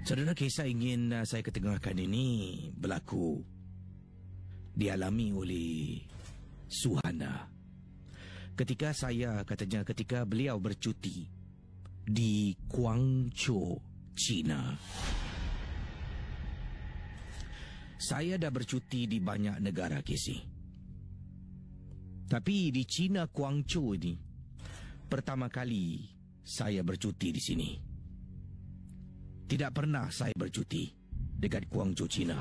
Saudara kisah ingin uh, saya ketengahkan ini berlaku dialami oleh Suhana. Ketika saya katanya ketika beliau bercuti di Guangzhou, China. Saya dah bercuti di banyak negara kisi. Tapi di China Guangzhou ini pertama kali saya bercuti di sini tidak pernah saya bercuti dekat Guangzhou China.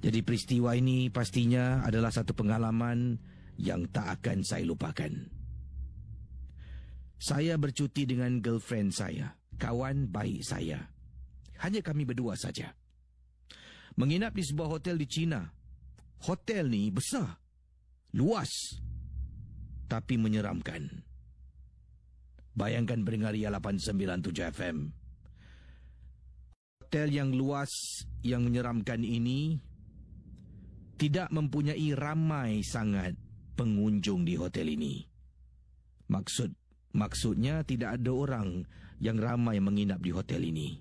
Jadi peristiwa ini pastinya adalah satu pengalaman yang tak akan saya lupakan. Saya bercuti dengan girlfriend saya, kawan baik saya. Hanya kami berdua saja. Menginap di sebuah hotel di China. Hotel ni besar. Luas. Tapi menyeramkan. Bayangkan pendengar Ria 897 FM hotel yang luas yang menyeramkan ini tidak mempunyai ramai sangat pengunjung di hotel ini. Maksud maksudnya tidak ada orang yang ramai menginap di hotel ini.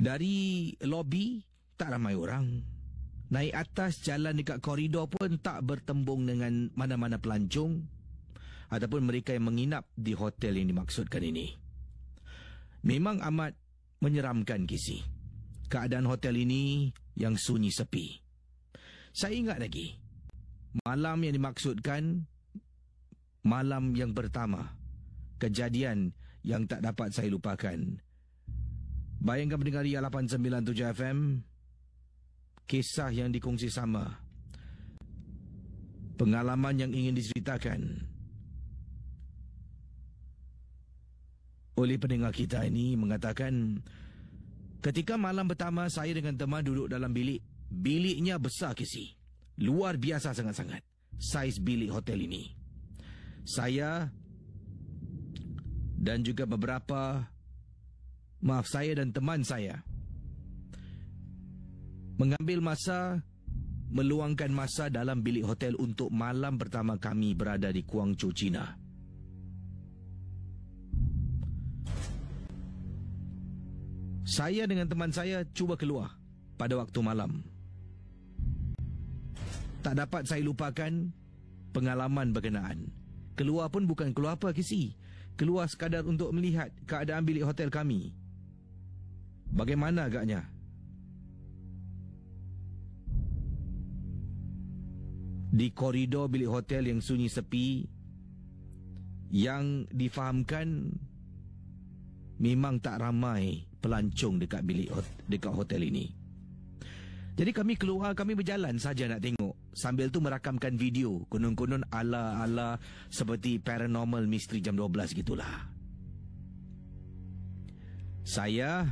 Dari lobi tak ramai orang. Naik atas jalan dekat koridor pun tak bertembung dengan mana-mana pelancong ataupun mereka yang menginap di hotel yang dimaksudkan ini. Memang amat menyeramkan, Gizi. Keadaan hotel ini yang sunyi sepi. Saya ingat lagi. Malam yang dimaksudkan, malam yang pertama. Kejadian yang tak dapat saya lupakan. Bayangkan pendengar Ria 897 FM, kisah yang dikongsi sama. Pengalaman yang ingin diceritakan. oleh pendengar kita ini mengatakan ketika malam pertama saya dengan teman duduk dalam bilik, biliknya besar kesi, Luar biasa sangat-sangat saiz bilik hotel ini. Saya dan juga beberapa maaf saya dan teman saya mengambil masa meluangkan masa dalam bilik hotel untuk malam pertama kami berada di Kuang Chow China. saya dengan teman saya cuba keluar pada waktu malam. Tak dapat saya lupakan pengalaman berkenaan. Keluar pun bukan keluar apa, Kisi. Keluar sekadar untuk melihat keadaan bilik hotel kami. Bagaimana agaknya? Di koridor bilik hotel yang sunyi sepi, yang difahamkan memang tak ramai pelancong dekat bilik hot, dekat hotel ini. Jadi kami keluar, kami berjalan saja nak tengok. Sambil tu merakamkan video, konon-konon ala-ala seperti paranormal misteri jam 12 gitulah. Saya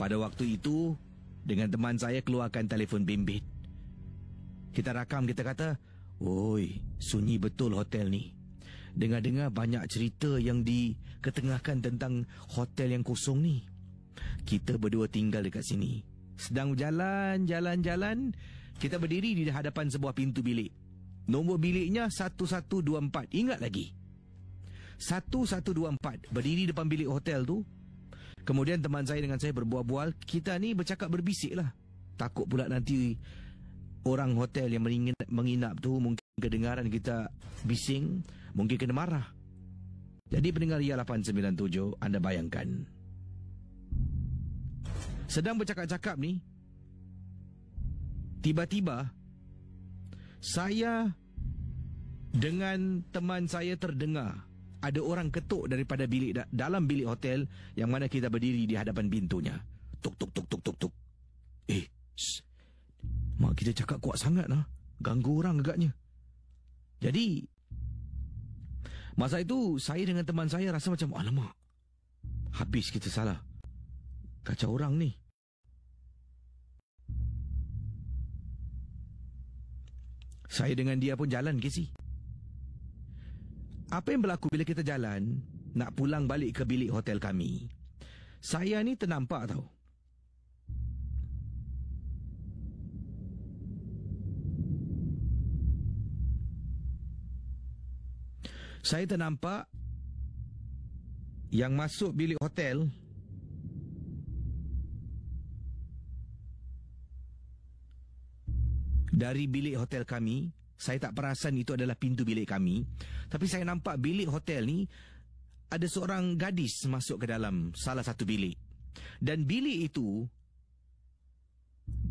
pada waktu itu dengan teman saya keluarkan telefon bimbit. Kita rakam, kita kata, Oi, sunyi betul hotel ni. Dengar-dengar banyak cerita yang diketengahkan tentang hotel yang kosong ni kita berdua tinggal dekat sini. Sedang jalan, jalan, jalan, kita berdiri di hadapan sebuah pintu bilik. Nombor biliknya 1124. Ingat lagi. 1124 berdiri depan bilik hotel tu. Kemudian teman saya dengan saya berbual-bual, kita ni bercakap berbisik lah. Takut pula nanti orang hotel yang menginap, menginap tu mungkin kedengaran kita bising, mungkin kena marah. Jadi pendengar Ria 897, anda bayangkan. Sedang bercakap-cakap ni Tiba-tiba Saya Dengan teman saya terdengar Ada orang ketuk daripada bilik Dalam bilik hotel Yang mana kita berdiri di hadapan pintunya Tuk, tuk, tuk, tuk, tuk, tuk Eh shh. Mak kita cakap kuat sangat lah Ganggu orang agaknya Jadi Masa itu saya dengan teman saya rasa macam Alamak Habis kita salah kacau orang ni. Saya dengan dia pun jalan, Casey. Apa yang berlaku bila kita jalan, nak pulang balik ke bilik hotel kami? Saya ni ternampak tau. Saya ternampak yang masuk bilik hotel dari bilik hotel kami saya tak perasan itu adalah pintu bilik kami tapi saya nampak bilik hotel ni ada seorang gadis masuk ke dalam salah satu bilik dan bilik itu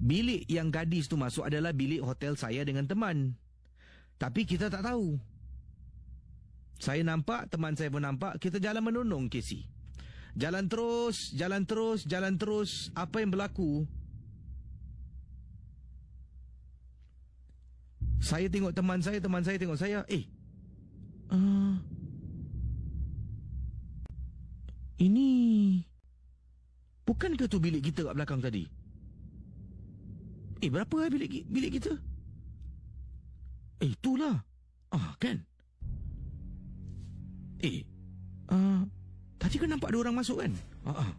bilik yang gadis tu masuk adalah bilik hotel saya dengan teman tapi kita tak tahu saya nampak teman saya pun nampak kita jalan menunung Casey jalan terus jalan terus jalan terus apa yang berlaku Saya tengok teman saya, teman saya tengok saya. Eh. Uh, ini Bukankah tu bilik kita kat belakang tadi? Eh, berapa lah bilik, bilik kita? Eh, itulah. Ah, kan? Eh, uh, tadi kan nampak ada orang masuk kan? Ah, uh, uh.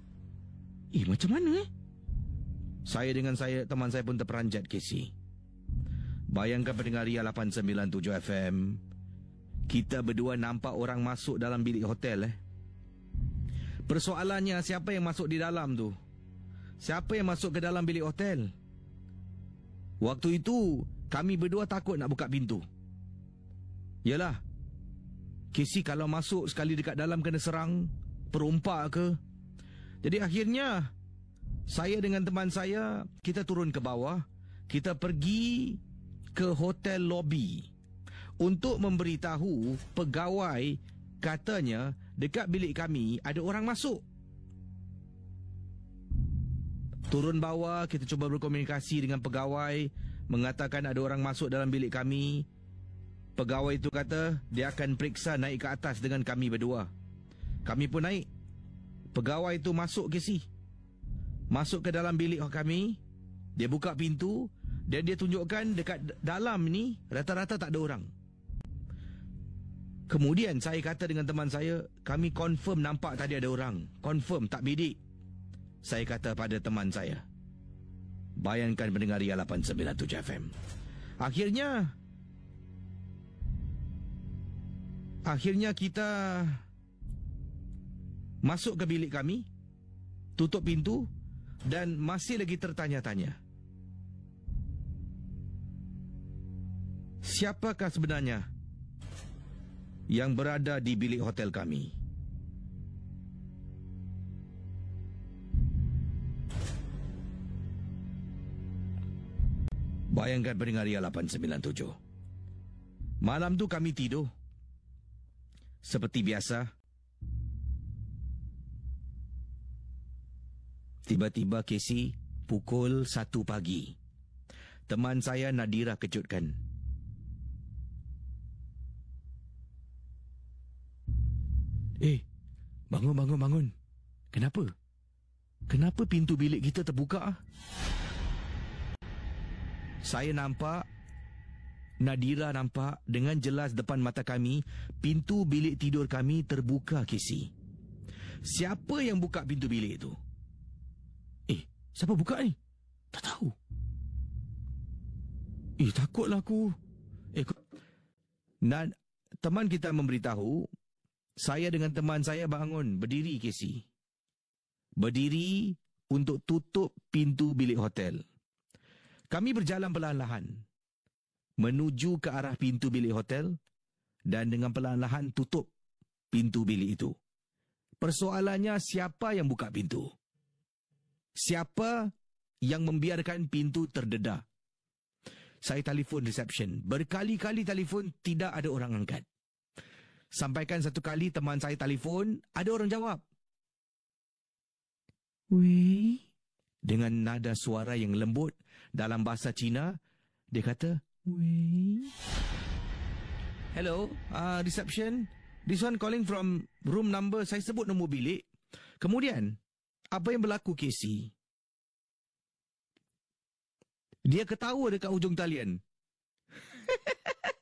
Eh, macam mana eh? Saya dengan saya teman saya pun terperanjat, Casey. Bayangkan pendengar Ria 897 FM. Kita berdua nampak orang masuk dalam bilik hotel eh. Persoalannya siapa yang masuk di dalam tu? Siapa yang masuk ke dalam bilik hotel? Waktu itu kami berdua takut nak buka pintu. Yalah. Kesi kalau masuk sekali dekat dalam kena serang, perompak ke. Jadi akhirnya saya dengan teman saya kita turun ke bawah, kita pergi ke hotel lobby untuk memberitahu pegawai katanya dekat bilik kami ada orang masuk. Turun bawah kita cuba berkomunikasi dengan pegawai mengatakan ada orang masuk dalam bilik kami. Pegawai itu kata dia akan periksa naik ke atas dengan kami berdua. Kami pun naik. Pegawai itu masuk ke si. Masuk ke dalam bilik kami. Dia buka pintu, dia dia tunjukkan dekat dalam ni rata-rata tak ada orang. Kemudian saya kata dengan teman saya, kami confirm nampak tadi ada orang. Confirm, tak bidik. Saya kata pada teman saya. Bayangkan mendengar Ria 897 FM. Akhirnya... Akhirnya kita... Masuk ke bilik kami. Tutup pintu. Dan masih lagi tertanya-tanya. Siapakah sebenarnya yang berada di bilik hotel kami? Bayangkan peringkat Ria 897. Malam tu kami tidur. Seperti biasa. Tiba-tiba Casey pukul 1 pagi. Teman saya Nadira kejutkan. Eh, bangun, bangun, bangun. Kenapa? Kenapa pintu bilik kita terbuka? Ah? Saya nampak, Nadira nampak dengan jelas depan mata kami, pintu bilik tidur kami terbuka, Casey. Siapa yang buka pintu bilik itu? Eh, siapa buka ni? Eh? Tak tahu. Eh, takutlah aku. Eh, ku... teman kita memberitahu saya dengan teman saya bangun berdiri kesi, Berdiri untuk tutup pintu bilik hotel. Kami berjalan perlahan-lahan menuju ke arah pintu bilik hotel dan dengan perlahan-lahan tutup pintu bilik itu. Persoalannya siapa yang buka pintu? Siapa yang membiarkan pintu terdedah? Saya telefon reception. Berkali-kali telefon tidak ada orang angkat. Sampaikan satu kali teman saya telefon, ada orang jawab. Wei? Dengan nada suara yang lembut dalam bahasa Cina, dia kata, Wei? Hello, uh, reception. This one calling from room number, saya sebut nombor bilik. Kemudian, apa yang berlaku Casey? Dia ketawa dekat ujung talian.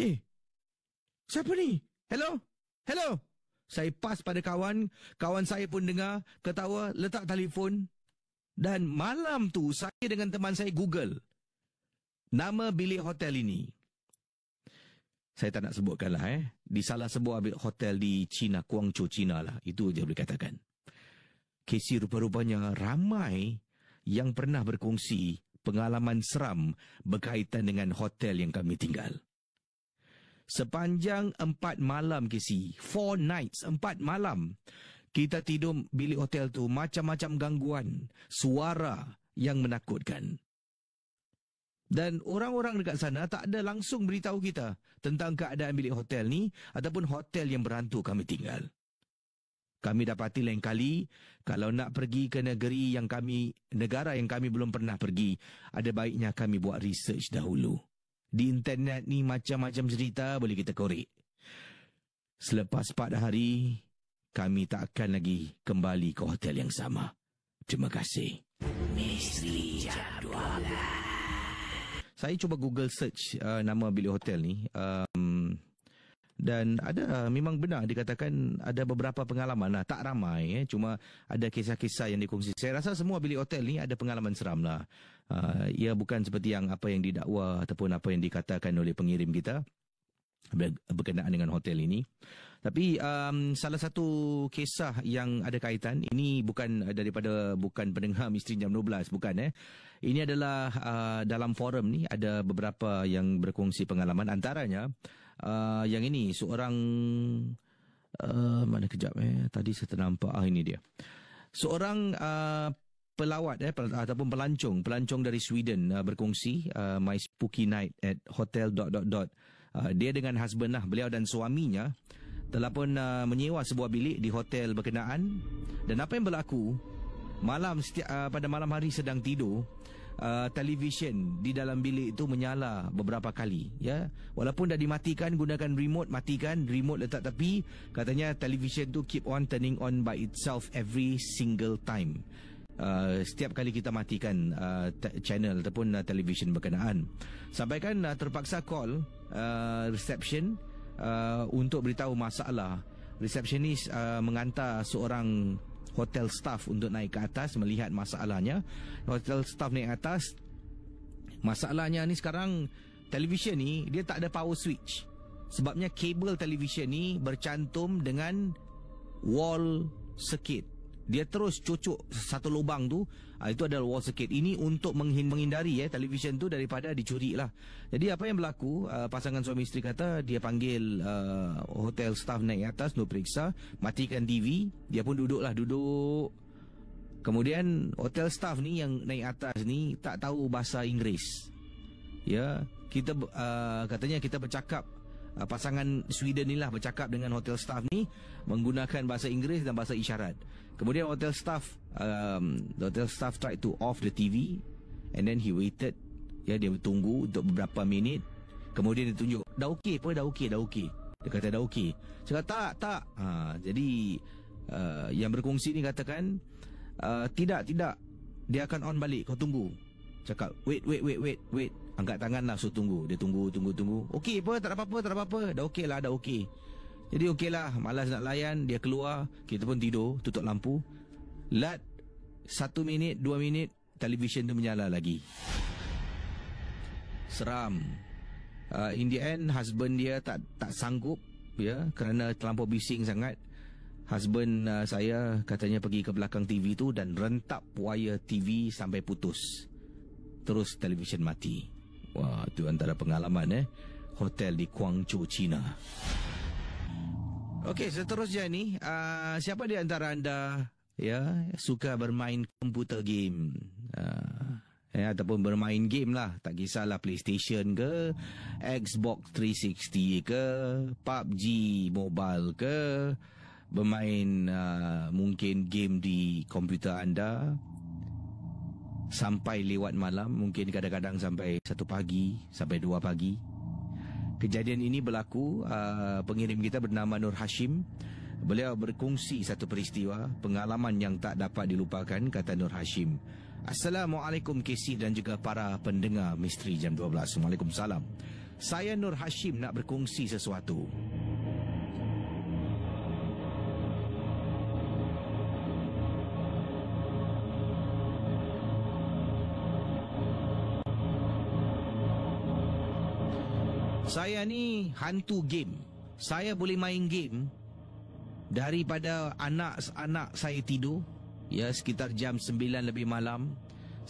Eh, siapa ni? Hello? Hello? Saya pas pada kawan. Kawan saya pun dengar. Ketawa, letak telefon. Dan malam tu, saya dengan teman saya google. Nama bilik hotel ini. Saya tak nak sebutkan lah eh. Di salah sebuah bilik hotel di China, Guangzhou China lah. Itu je boleh katakan. Casey rupa-rupanya ramai yang pernah berkongsi pengalaman seram berkaitan dengan hotel yang kami tinggal sepanjang empat malam KC. Four nights, empat malam. Kita tidur bilik hotel tu macam-macam gangguan, suara yang menakutkan. Dan orang-orang dekat sana tak ada langsung beritahu kita tentang keadaan bilik hotel ni ataupun hotel yang berhantu kami tinggal. Kami dapati lain kali kalau nak pergi ke negeri yang kami negara yang kami belum pernah pergi, ada baiknya kami buat research dahulu. Di internet ni macam-macam cerita boleh kita korek. Selepas 4 hari, kami tak akan lagi kembali ke hotel yang sama. Terima kasih. Misteri Jadual. Saya cuba Google search uh, nama bilik hotel ni. Um, dan ada uh, memang benar dikatakan ada beberapa pengalaman lah. Tak ramai eh. Cuma ada kisah-kisah yang dikongsi. Saya rasa semua bilik hotel ni ada pengalaman seram lah. Uh, ia bukan seperti yang apa yang didakwa ataupun apa yang dikatakan oleh pengirim kita berkenaan dengan hotel ini. Tapi um, salah satu kisah yang ada kaitan ini bukan eh, daripada bukan pendengar misteri jam 12 bukan eh. Ini adalah uh, dalam forum ni ada beberapa yang berkongsi pengalaman antaranya uh, yang ini seorang uh, mana kejap eh tadi saya ternampak ah ini dia. Seorang uh, pelawat eh pel, ataupun pelancong pelancong dari Sweden uh, berkongsi uh, my spooky night at hotel dot dot dot uh, dia dengan husband lah beliau dan suaminya telah pun uh, menyewa sebuah bilik di hotel berkenaan dan apa yang berlaku malam setiap, uh, pada malam hari sedang tidur Uh, televisyen di dalam bilik itu menyala beberapa kali ya walaupun dah dimatikan gunakan remote matikan remote letak tepi katanya televisyen tu keep on turning on by itself every single time Uh, setiap kali kita matikan uh, channel ataupun uh, televisyen berkenaan. Sampaikan uh, terpaksa call uh, reception uh, untuk beritahu masalah. Receptionist uh, mengantar seorang hotel staff untuk naik ke atas melihat masalahnya. Hotel staff naik atas. Masalahnya ni sekarang televisyen ni dia tak ada power switch. Sebabnya kabel televisyen ni bercantum dengan wall circuit dia terus cucuk satu lubang tu uh, itu adalah wall socket ini untuk menghindari ya eh, televisyen tu daripada dicuri lah jadi apa yang berlaku uh, pasangan suami isteri kata dia panggil uh, hotel staff naik atas untuk periksa matikan TV dia pun duduk lah duduk kemudian hotel staff ni yang naik atas ni tak tahu bahasa Inggeris ya kita uh, katanya kita bercakap uh, pasangan Sweden ni lah bercakap dengan hotel staff ni menggunakan bahasa Inggeris dan bahasa isyarat Kemudian hotel staff um, the hotel staff tried to off the TV and then he waited ya dia tunggu untuk beberapa minit kemudian dia tunjuk dah okey apa dah okey dah okey dia kata dah okey saya kata tak tak ha, jadi uh, yang berkongsi ni katakan uh, tidak tidak dia akan on balik kau tunggu cakap wait wait wait wait wait angkat tangan lah so tunggu dia tunggu tunggu tunggu okey apa tak ada apa-apa tak ada apa-apa dah okey lah dah okey jadi okeylah, malas nak layan, dia keluar, kita pun tidur, tutup lampu. Lat, satu minit, dua minit, televisyen tu menyala lagi. Seram. Uh, in the end, husband dia tak tak sanggup ya, kerana terlampau bising sangat. Husband uh, saya katanya pergi ke belakang TV tu dan rentap wire TV sampai putus. Terus televisyen mati. Wah, tu antara pengalaman eh. Hotel di Guangzhou, China. Okey, seterusnya ni, uh, siapa di antara anda ya suka bermain komputer game? Uh, ya, ataupun bermain game lah. Tak kisahlah PlayStation ke, Xbox 360 ke, PUBG Mobile ke, bermain uh, mungkin game di komputer anda sampai lewat malam, mungkin kadang-kadang sampai 1 pagi, sampai 2 pagi. Kejadian ini berlaku uh, pengirim kita bernama Nur Hashim. Beliau berkongsi satu peristiwa pengalaman yang tak dapat dilupakan kata Nur Hashim. Assalamualaikum KC dan juga para pendengar Misteri Jam 12. Assalamualaikum salam. Saya Nur Hashim nak berkongsi sesuatu. Saya ni hantu game. Saya boleh main game daripada anak-anak saya tidur ya sekitar jam 9 lebih malam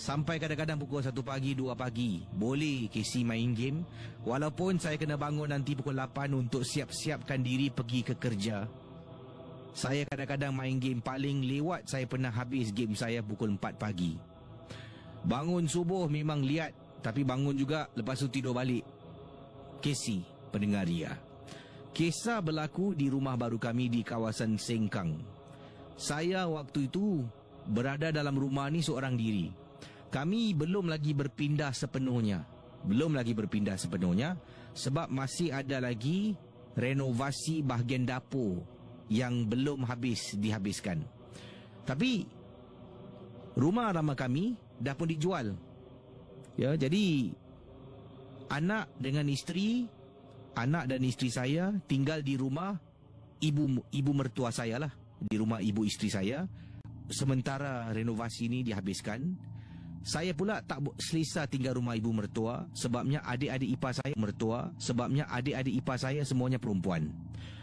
sampai kadang-kadang pukul 1 pagi 2 pagi boleh KC main game walaupun saya kena bangun nanti pukul 8 untuk siap-siapkan diri pergi ke kerja saya kadang-kadang main game paling lewat saya pernah habis game saya pukul 4 pagi bangun subuh memang lihat tapi bangun juga lepas tu tidur balik Kesi, pendengar Ria. Kisah berlaku di rumah baru kami di kawasan Sengkang. Saya waktu itu berada dalam rumah ni seorang diri. Kami belum lagi berpindah sepenuhnya. Belum lagi berpindah sepenuhnya sebab masih ada lagi renovasi bahagian dapur yang belum habis dihabiskan. Tapi rumah lama kami dah pun dijual. Ya, jadi anak dengan isteri anak dan isteri saya tinggal di rumah ibu ibu mertua saya lah di rumah ibu isteri saya sementara renovasi ini dihabiskan saya pula tak selesa tinggal rumah ibu mertua sebabnya adik-adik ipar saya mertua sebabnya adik-adik ipar saya semuanya perempuan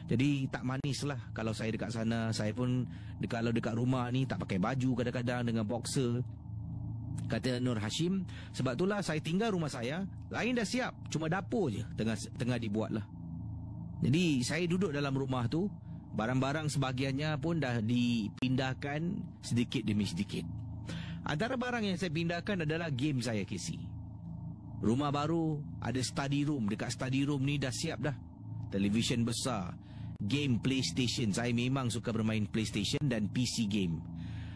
jadi tak manis lah kalau saya dekat sana saya pun kalau dekat rumah ni tak pakai baju kadang-kadang dengan boxer Kata Nur Hashim, sebab itulah saya tinggal rumah saya, lain dah siap, cuma dapur je tengah tengah dibuatlah. Jadi saya duduk dalam rumah tu, barang-barang sebahagiannya pun dah dipindahkan sedikit demi sedikit. Antara barang yang saya pindahkan adalah game saya, Casey. Rumah baru ada study room. Dekat study room ni dah siap dah. televisyen besar. Game PlayStation. Saya memang suka bermain PlayStation dan PC game.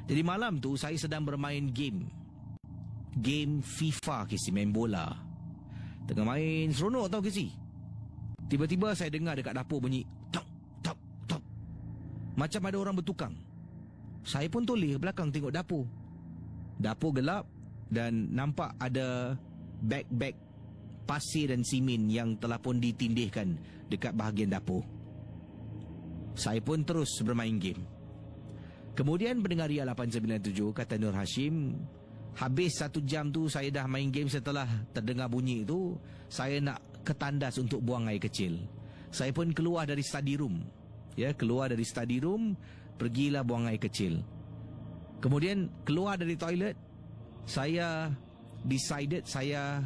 Jadi malam tu saya sedang bermain game game FIFA KC main bola. Tengah main seronok tau KC. Tiba-tiba saya dengar dekat dapur bunyi tok tok tok. Macam ada orang bertukang. Saya pun toleh belakang tengok dapur. Dapur gelap dan nampak ada beg-beg pasir dan simen yang telah pun ditindihkan dekat bahagian dapur. Saya pun terus bermain game. Kemudian pendengar Ria 897 kata Nur Hashim, Habis satu jam tu saya dah main game setelah terdengar bunyi tu, saya nak ke tandas untuk buang air kecil. Saya pun keluar dari study room. Ya, keluar dari study room, pergilah buang air kecil. Kemudian keluar dari toilet, saya decided saya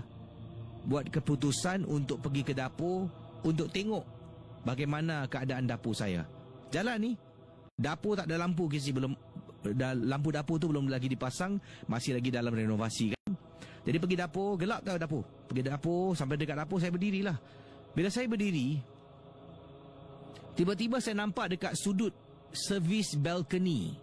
buat keputusan untuk pergi ke dapur untuk tengok bagaimana keadaan dapur saya. Jalan ni, dapur tak ada lampu kisi belum dah, lampu dapur tu belum lagi dipasang, masih lagi dalam renovasi kan. Jadi pergi dapur, gelap tau dapur. Pergi dapur, sampai dekat dapur saya berdiri lah. Bila saya berdiri, tiba-tiba saya nampak dekat sudut servis balcony.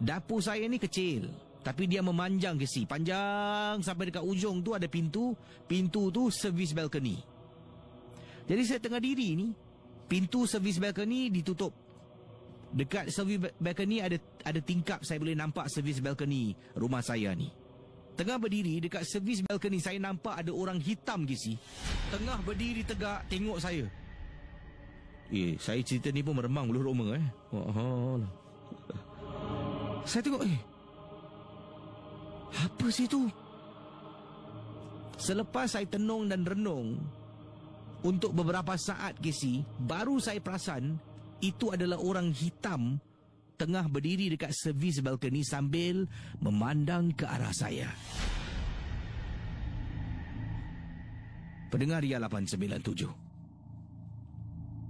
Dapur saya ni kecil. Tapi dia memanjang ke si Panjang sampai dekat ujung tu ada pintu Pintu tu servis balcony Jadi saya tengah diri ni Pintu servis balcony ditutup Dekat servis balcony ada ada tingkap saya boleh nampak servis balcony rumah saya ni. Tengah berdiri dekat servis balcony saya nampak ada orang hitam gisi. Tengah berdiri tegak tengok saya. Eh, saya cerita ni pun meremang bulu roma eh. Oh, oh. Saya tengok eh. Apa sih tu? Selepas saya tenung dan renung untuk beberapa saat gisi, baru saya perasan itu adalah orang hitam tengah berdiri dekat servis balkoni sambil memandang ke arah saya. Pendengar Ria 897.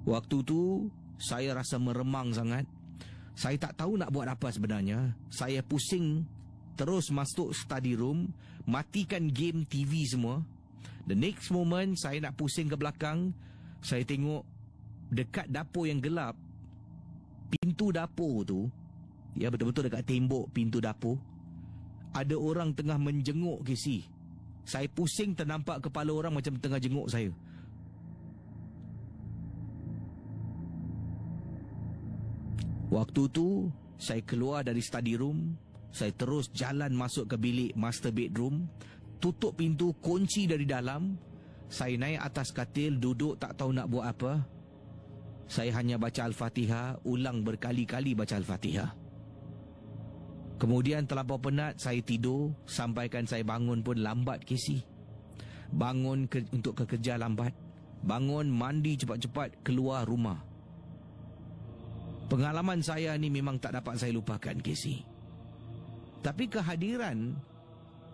Waktu tu saya rasa meremang sangat. Saya tak tahu nak buat apa sebenarnya. Saya pusing terus masuk study room, matikan game TV semua. The next moment saya nak pusing ke belakang, saya tengok dekat dapur yang gelap pintu dapur tu ya betul-betul dekat tembok pintu dapur ada orang tengah menjenguk KC saya pusing ternampak kepala orang macam tengah jenguk saya waktu tu saya keluar dari study room saya terus jalan masuk ke bilik master bedroom tutup pintu kunci dari dalam saya naik atas katil duduk tak tahu nak buat apa saya hanya baca Al-Fatihah, ulang berkali-kali baca Al-Fatihah. Kemudian terlampau penat, saya tidur sampaikan saya bangun pun lambat kisi. Bangun ke, untuk kerja lambat. Bangun mandi cepat-cepat keluar rumah. Pengalaman saya ni memang tak dapat saya lupakan, Casey. Tapi kehadiran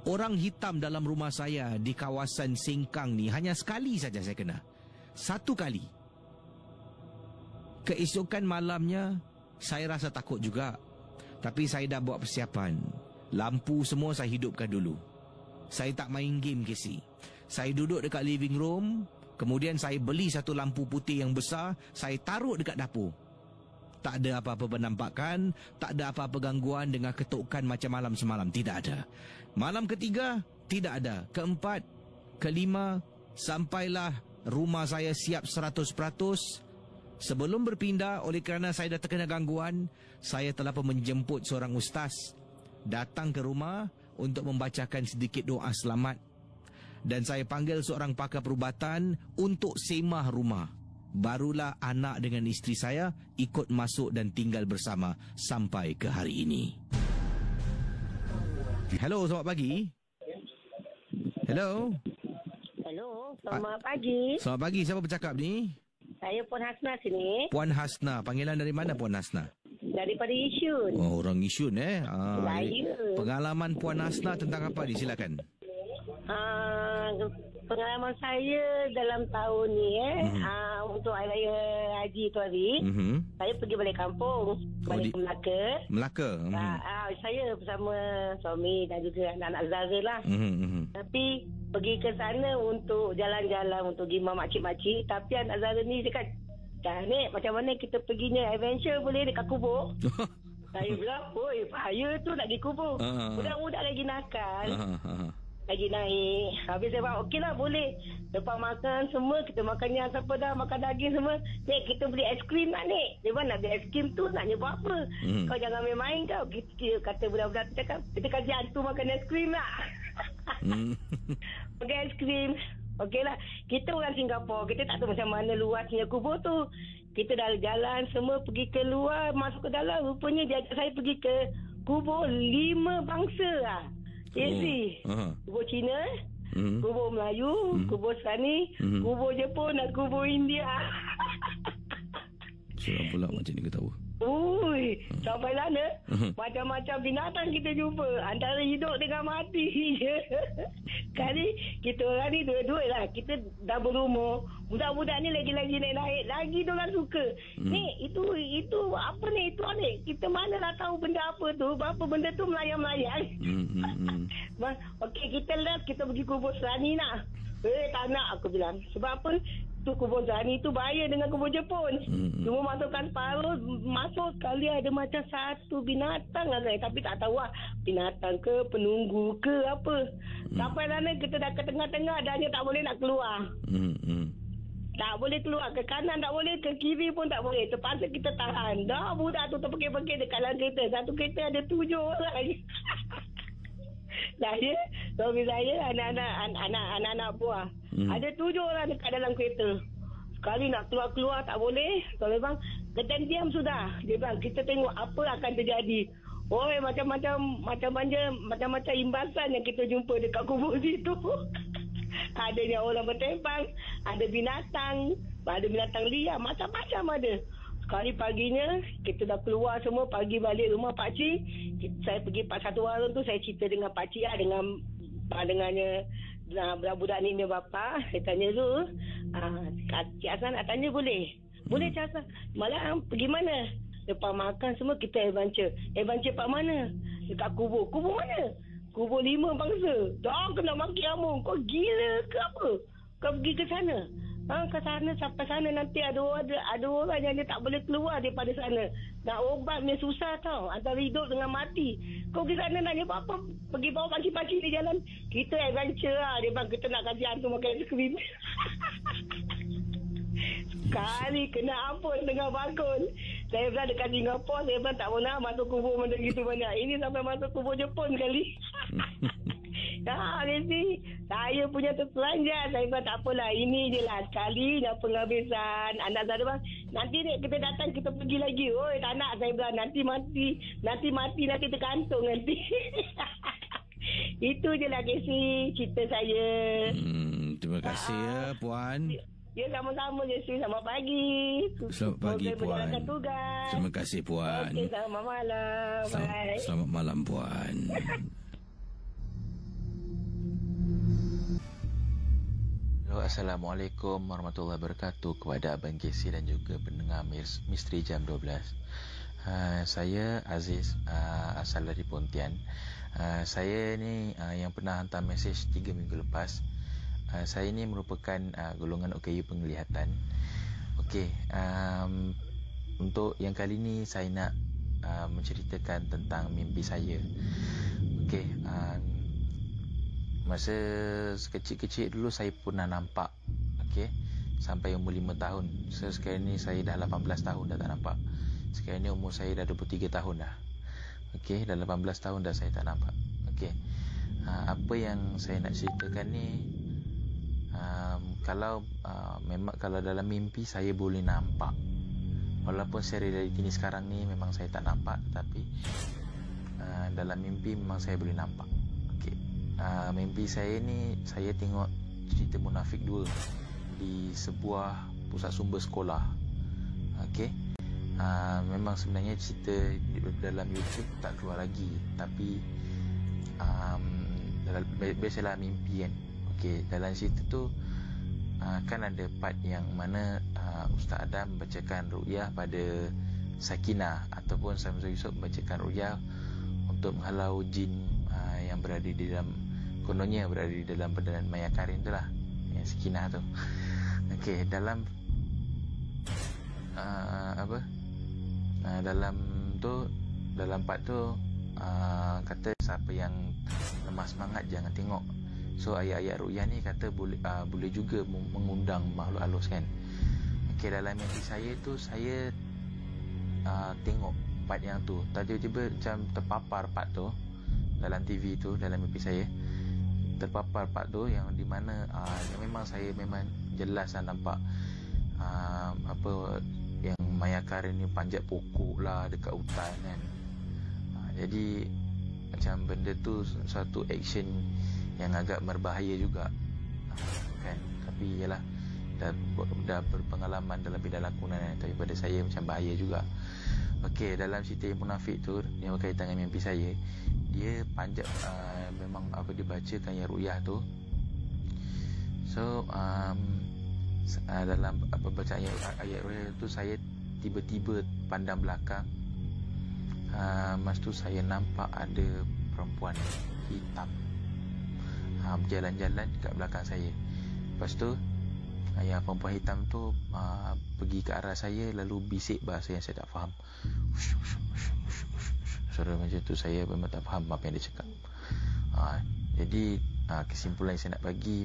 orang hitam dalam rumah saya di kawasan Singkang ni hanya sekali saja saya kena. Satu kali. Satu kali. Keesokan malamnya, saya rasa takut juga. Tapi saya dah buat persiapan. Lampu semua saya hidupkan dulu. Saya tak main game, Casey. Saya duduk dekat living room. Kemudian saya beli satu lampu putih yang besar. Saya taruh dekat dapur. Tak ada apa-apa penampakan. Tak ada apa-apa gangguan dengan ketukan macam malam semalam. Tidak ada. Malam ketiga, tidak ada. Keempat, kelima, sampailah rumah saya siap seratus peratus. Sebelum berpindah oleh kerana saya dah terkena gangguan, saya telah pun menjemput seorang ustaz datang ke rumah untuk membacakan sedikit doa selamat. Dan saya panggil seorang pakar perubatan untuk semah rumah. Barulah anak dengan isteri saya ikut masuk dan tinggal bersama sampai ke hari ini. Hello, selamat pagi. Hello. Hello, selamat pagi. Selamat pagi, siapa bercakap ni? Saya Puan Hasna sini. Puan Hasna, panggilan dari mana Puan Hasna? Daripada Isun. Oh, orang Isun eh. Ah, Pengalaman Puan Hasna tentang apa ni? Silakan. uh, pengalaman saya dalam tahun ni eh mm-hmm. uh, untuk hari raya haji tu hari mm-hmm. saya pergi balik kampung oh, balik di- Melaka Melaka mm-hmm. uh, uh, saya bersama suami dan juga anak-anak Zara lah mm-hmm. tapi pergi ke sana untuk jalan-jalan untuk pergi makcik-makcik tapi anak Zara ni cakap dah ni macam mana kita pergi ni adventure boleh dekat kubur saya bilang oi bahaya tu nak pergi kubur uh-huh. budak-budak lagi nakal uh-huh lagi naik. Habis saya bawa, okey lah, boleh. Lepas makan semua, kita makan yang siapa dah, makan daging semua. ni kita beli es krim lah, Nek. Dia nak beli es krim tu, nak buat apa. Hmm. Kau jangan main-main kau. Kita kata budak-budak tu cakap, kita kasih hantu makan es krim lah. Hmm. Makan hmm. es krim. Okey lah. Kita orang Singapura, kita tak tahu macam mana luasnya kubur tu. Kita dah jalan semua pergi ke luar, masuk ke dalam. Rupanya dia ajak saya pergi ke kubur lima bangsa lah. Isteri Kubur Cina hmm. Kubur Melayu hmm. Kubur Sani hmm. Kubur Jepun Dan kubur India Seram pula macam ni ketawa Ui, sampai sana mhm. macam-macam binatang kita jumpa antara hidup dengan mati Kali kita orang ni dua-dua lah. Kita dah berumur. Budak-budak ni lagi-lagi naik naik. Lagi dengan suka. Hmm. Ni, itu itu apa ni? Itu ni. Kita mana lah tahu benda apa tu. Berapa benda tu melayang-melayang. Hmm, Okey, kita last. Kita pergi kubur Serani nak. Eh, tak nak aku bilang. Sebab apa? tu kubur Zani tu bahaya dengan kubur Jepun. Hmm. Cuma masukkan parut, masuk sekali ada macam satu binatang lah Tapi tak tahu lah binatang ke penunggu ke apa. Hmm. Sampai sana lah kita dah ke tengah-tengah dan tak boleh nak keluar. Hmm, hmm. Tak boleh keluar ke kanan, tak boleh ke kiri pun tak boleh. Terpaksa kita tahan. Dah budak tu terpengkir-pengkir dekat dalam kereta. Satu kereta ada tujuh orang. saya suami saya anak-anak anak-anak anak-anak buah hmm. ada tujuh orang dekat dalam kereta sekali nak keluar-keluar tak boleh kalau so memang ketan diam sudah dia bilang kita tengok apa akan terjadi oh macam-macam macam-macam macam-macam imbasan yang kita jumpa dekat kubur situ. Adanya orang bertembang, ada binatang, ada binatang liar, macam-macam ada. Kali paginya kita dah keluar semua pagi balik rumah pak cik. Saya pergi pak satu warung tu saya cerita dengan pak cik ah dengan pandangannya budak-budak ni ni bapa. Saya tanya tu ah cik Hasan nak tanya boleh? Boleh cik malah, Malam pergi mana? Lepas makan semua kita adventure. Adventure pak mana? Dekat kubur. Kubur mana? Kubur lima bangsa. Dah kena maki amun. Kau gila ke apa? Kau pergi ke sana? Ha, ke sana sampai sana nanti ada ada, ada orang yang dia tak boleh keluar daripada sana. Nak obat ni susah tau. Antara hidup dengan mati. Kau pergi sana nak ni apa-apa. Pergi bawa pakcik-pakcik di jalan. Kita adventure lah. Dia bang kita nak kasi hantu makan es krim. Sekali kena ampun dengan bakul. Saya pernah dekat Singapura. Saya pernah tak pernah masuk kubur macam gitu banyak. Ini sampai masuk kubur Jepun kali. Dah, Lizzy. Saya punya tu terselanjat. Saya kata tak apalah. Ini je lah sekali dah penghabisan. Anak saya bang. Nanti dek kita datang kita pergi lagi. Oh, tak nak saya bilang. Nanti mati. Nanti mati nanti terkantung nanti. Itu je lah Casey. Cerita saya. Hmm, terima kasih ya ah, ah. Puan. Ya, ya sama-sama je sih Selamat pagi Selamat pagi Puan Puan Terima kasih Puan okay, Selamat malam Sel- Selamat malam Puan Assalamualaikum warahmatullahi wabarakatuh kepada Abang Gesi dan juga pendengar Misteri Jam 12. Uh, ah, saya Aziz uh, asal dari Pontian. Uh, saya ni uh, yang pernah hantar mesej 3 minggu lepas. Uh, saya ni merupakan uh, golongan OKU penglihatan. Okey, um, untuk yang kali ni saya nak uh, menceritakan tentang mimpi saya. Okey, um, Masa kecil-kecil dulu saya pun pernah nampak okay? Sampai umur 5 tahun So sekarang ni saya dah 18 tahun dah tak nampak Sekarang ni umur saya dah 23 tahun dah okay? Dah 18 tahun dah saya tak nampak okay? ha, ah, Apa yang saya nak ceritakan ni um, Kalau uh, memang kalau dalam mimpi saya boleh nampak Walaupun saya dari sini sekarang ni memang saya tak nampak Tapi uh, ah, dalam mimpi memang saya boleh nampak uh, mimpi saya ni saya tengok cerita munafik 2 di sebuah pusat sumber sekolah okey uh, memang sebenarnya cerita di dalam YouTube tak keluar lagi tapi um, biasalah mimpi kan okey dalam situ tu Uh, kan ada part yang mana uh, Ustaz Adam bacakan ru'yah pada Sakinah ataupun Samsul Yusuf bacakan ru'yah untuk menghalau jin uh, yang berada di dalam kononnya berada di dalam perdanan Maya Karin tu lah yang Sekina tu Okey, dalam uh, apa uh, dalam tu dalam part tu uh, kata siapa yang lemah semangat jangan tengok so ayat-ayat ru'yah ni kata boleh, uh, boleh juga mengundang makhluk halus kan Okey, dalam mimpi saya tu saya uh, tengok part yang tu tiba-tiba macam terpapar part tu dalam TV tu dalam mimpi saya terpapar part tu yang di mana uh, yang memang saya memang jelas lah nampak uh, apa yang mayakara ni panjat pokok lah dekat hutan kan uh, jadi macam benda tu satu action yang agak berbahaya juga uh, kan tapi ialah dah, dah berpengalaman dalam bidang lakonan kan. daripada saya macam bahaya juga Okey, dalam cerita yang munafik tu yang berkaitan dengan mimpi saya, dia panjat uh, memang apa dia bacakan yang ruyah tu. So, um, uh, dalam apa bacaan ayat, ayat ruyah tu saya tiba-tiba pandang belakang. Uh, masa tu saya nampak ada perempuan hitam uh, jalan-jalan dekat belakang saya. Lepas tu Ayah perempuan hitam tu uh, pergi ke arah saya lalu bisik bahasa yang saya tak faham. Suara macam tu saya memang tak faham apa yang dia cakap. Uh, jadi uh, kesimpulan yang saya nak bagi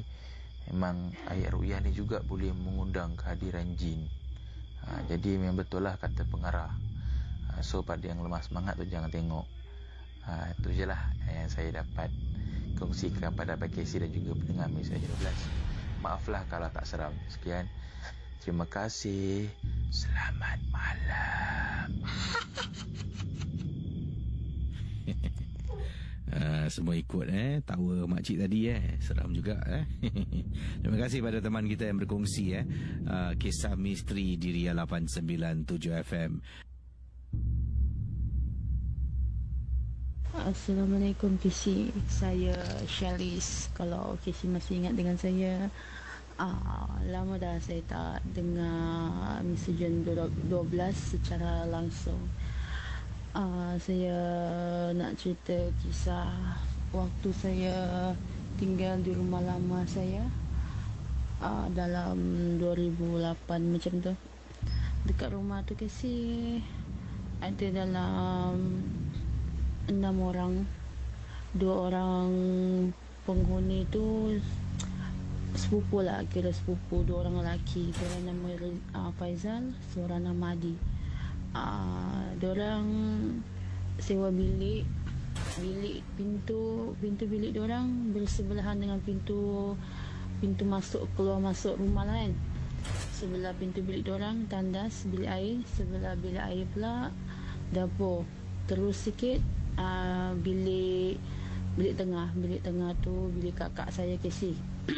memang ayat ruyah ni juga boleh mengundang kehadiran jin. Uh, jadi memang betul lah kata pengarah. Uh, so pada yang lemah semangat tu jangan tengok. Uh, itu je lah yang saya dapat kongsikan pada Pak Casey dan juga pendengar Malaysia 12 maaflah kalau tak seram. Sekian. Terima kasih. Selamat malam. Uh, semua ikut eh tawa makcik tadi eh seram juga eh terima kasih pada teman kita yang berkongsi eh uh, kisah misteri diria 897 FM Assalamualaikum PC Saya Shalice Kalau PC masih ingat dengan saya uh, Lama dah saya tak dengar Mr. Jen 12 secara langsung uh, Saya nak cerita kisah Waktu saya tinggal di rumah lama saya uh, Dalam 2008 macam tu Dekat rumah tu kasi Ada dalam enam orang dua orang penghuni tu sepupu lah kira sepupu dua orang lelaki seorang nama uh, Faizal seorang nama Adi uh, ah, dia orang sewa bilik bilik pintu pintu bilik dia orang bersebelahan dengan pintu pintu masuk keluar masuk rumah lah kan sebelah pintu bilik dia orang tandas bilik air sebelah bilik air pula dapur terus sikit uh, bilik bilik tengah bilik tengah tu bilik kakak saya kesi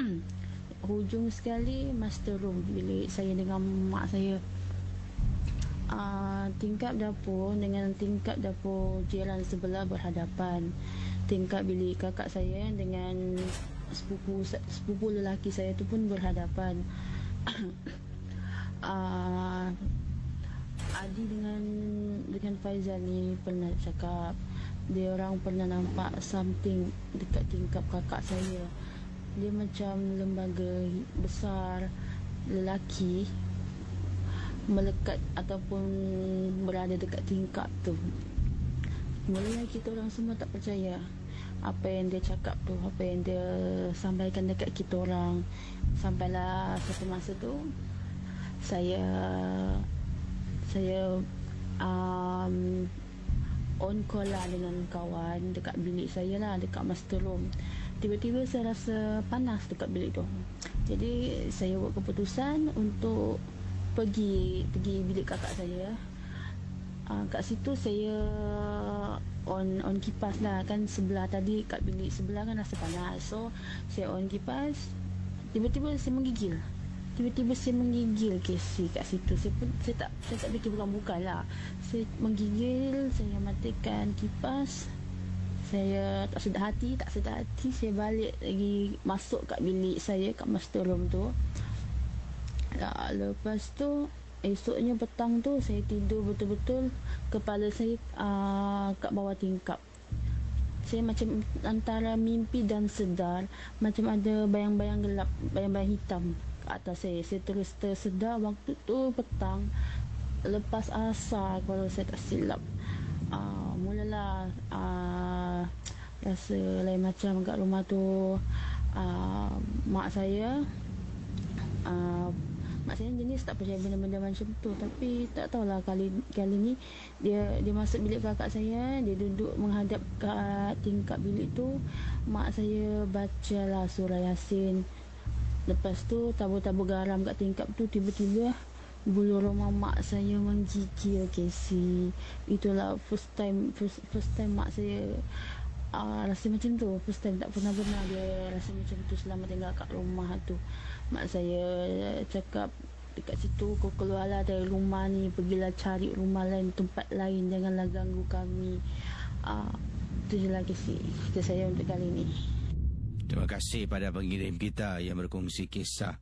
hujung sekali master room bilik saya dengan mak saya uh, tingkap dapur dengan tingkap dapur jalan sebelah berhadapan tingkap bilik kakak saya dengan sepupu sepupu lelaki saya tu pun berhadapan uh, Adi dengan dengan Faizal ni pernah cakap dia orang pernah nampak something dekat tingkap kakak saya. Dia macam lembaga besar lelaki melekat ataupun berada dekat tingkap tu. Mulanya kita orang semua tak percaya apa yang dia cakap tu, apa yang dia sampaikan dekat kita orang. Sampailah satu masa tu saya saya um, on call lah dengan kawan dekat bilik saya lah dekat master room tiba-tiba saya rasa panas dekat bilik tu jadi saya buat keputusan untuk pergi pergi bilik kakak saya uh, kat situ saya on on kipas lah kan sebelah tadi kat bilik sebelah kan rasa panas so saya on kipas tiba-tiba saya menggigil tiba-tiba saya menggigil Casey kat situ. Saya pun saya tak saya tak fikir bukan-bukan lah. Saya menggigil, saya matikan kipas. Saya tak sedar hati, tak sedar hati. Saya balik lagi masuk kat bilik saya, kat master room tu. Lepas tu, esoknya petang tu saya tidur betul-betul kepala saya uh, kat bawah tingkap. Saya macam antara mimpi dan sedar, macam ada bayang-bayang gelap, bayang-bayang hitam ke atas saya saya terus tersedar waktu tu petang lepas asar kalau saya tak silap uh, mulalah uh, rasa lain macam kat rumah tu uh, mak saya uh, mak saya jenis tak percaya benda-benda macam tu tapi tak tahulah kali kali ni dia dia masuk bilik kakak saya dia duduk menghadap kat tingkap bilik tu mak saya bacalah surah yasin Lepas tu tabur-tabur garam kat tingkap tu tiba-tiba bulu rumah mak saya menggigil Casey. Itulah first time first, first time mak saya uh, rasa macam tu. First time tak pernah pernah dia rasa macam tu selama tinggal kat rumah tu. Mak saya cakap dekat situ kau keluarlah dari rumah ni pergilah cari rumah lain tempat lain janganlah ganggu kami. Uh, ah, itu je lah Casey. Kita saya untuk kali ini. Terima kasih pada pengirim kita yang berkongsi kisah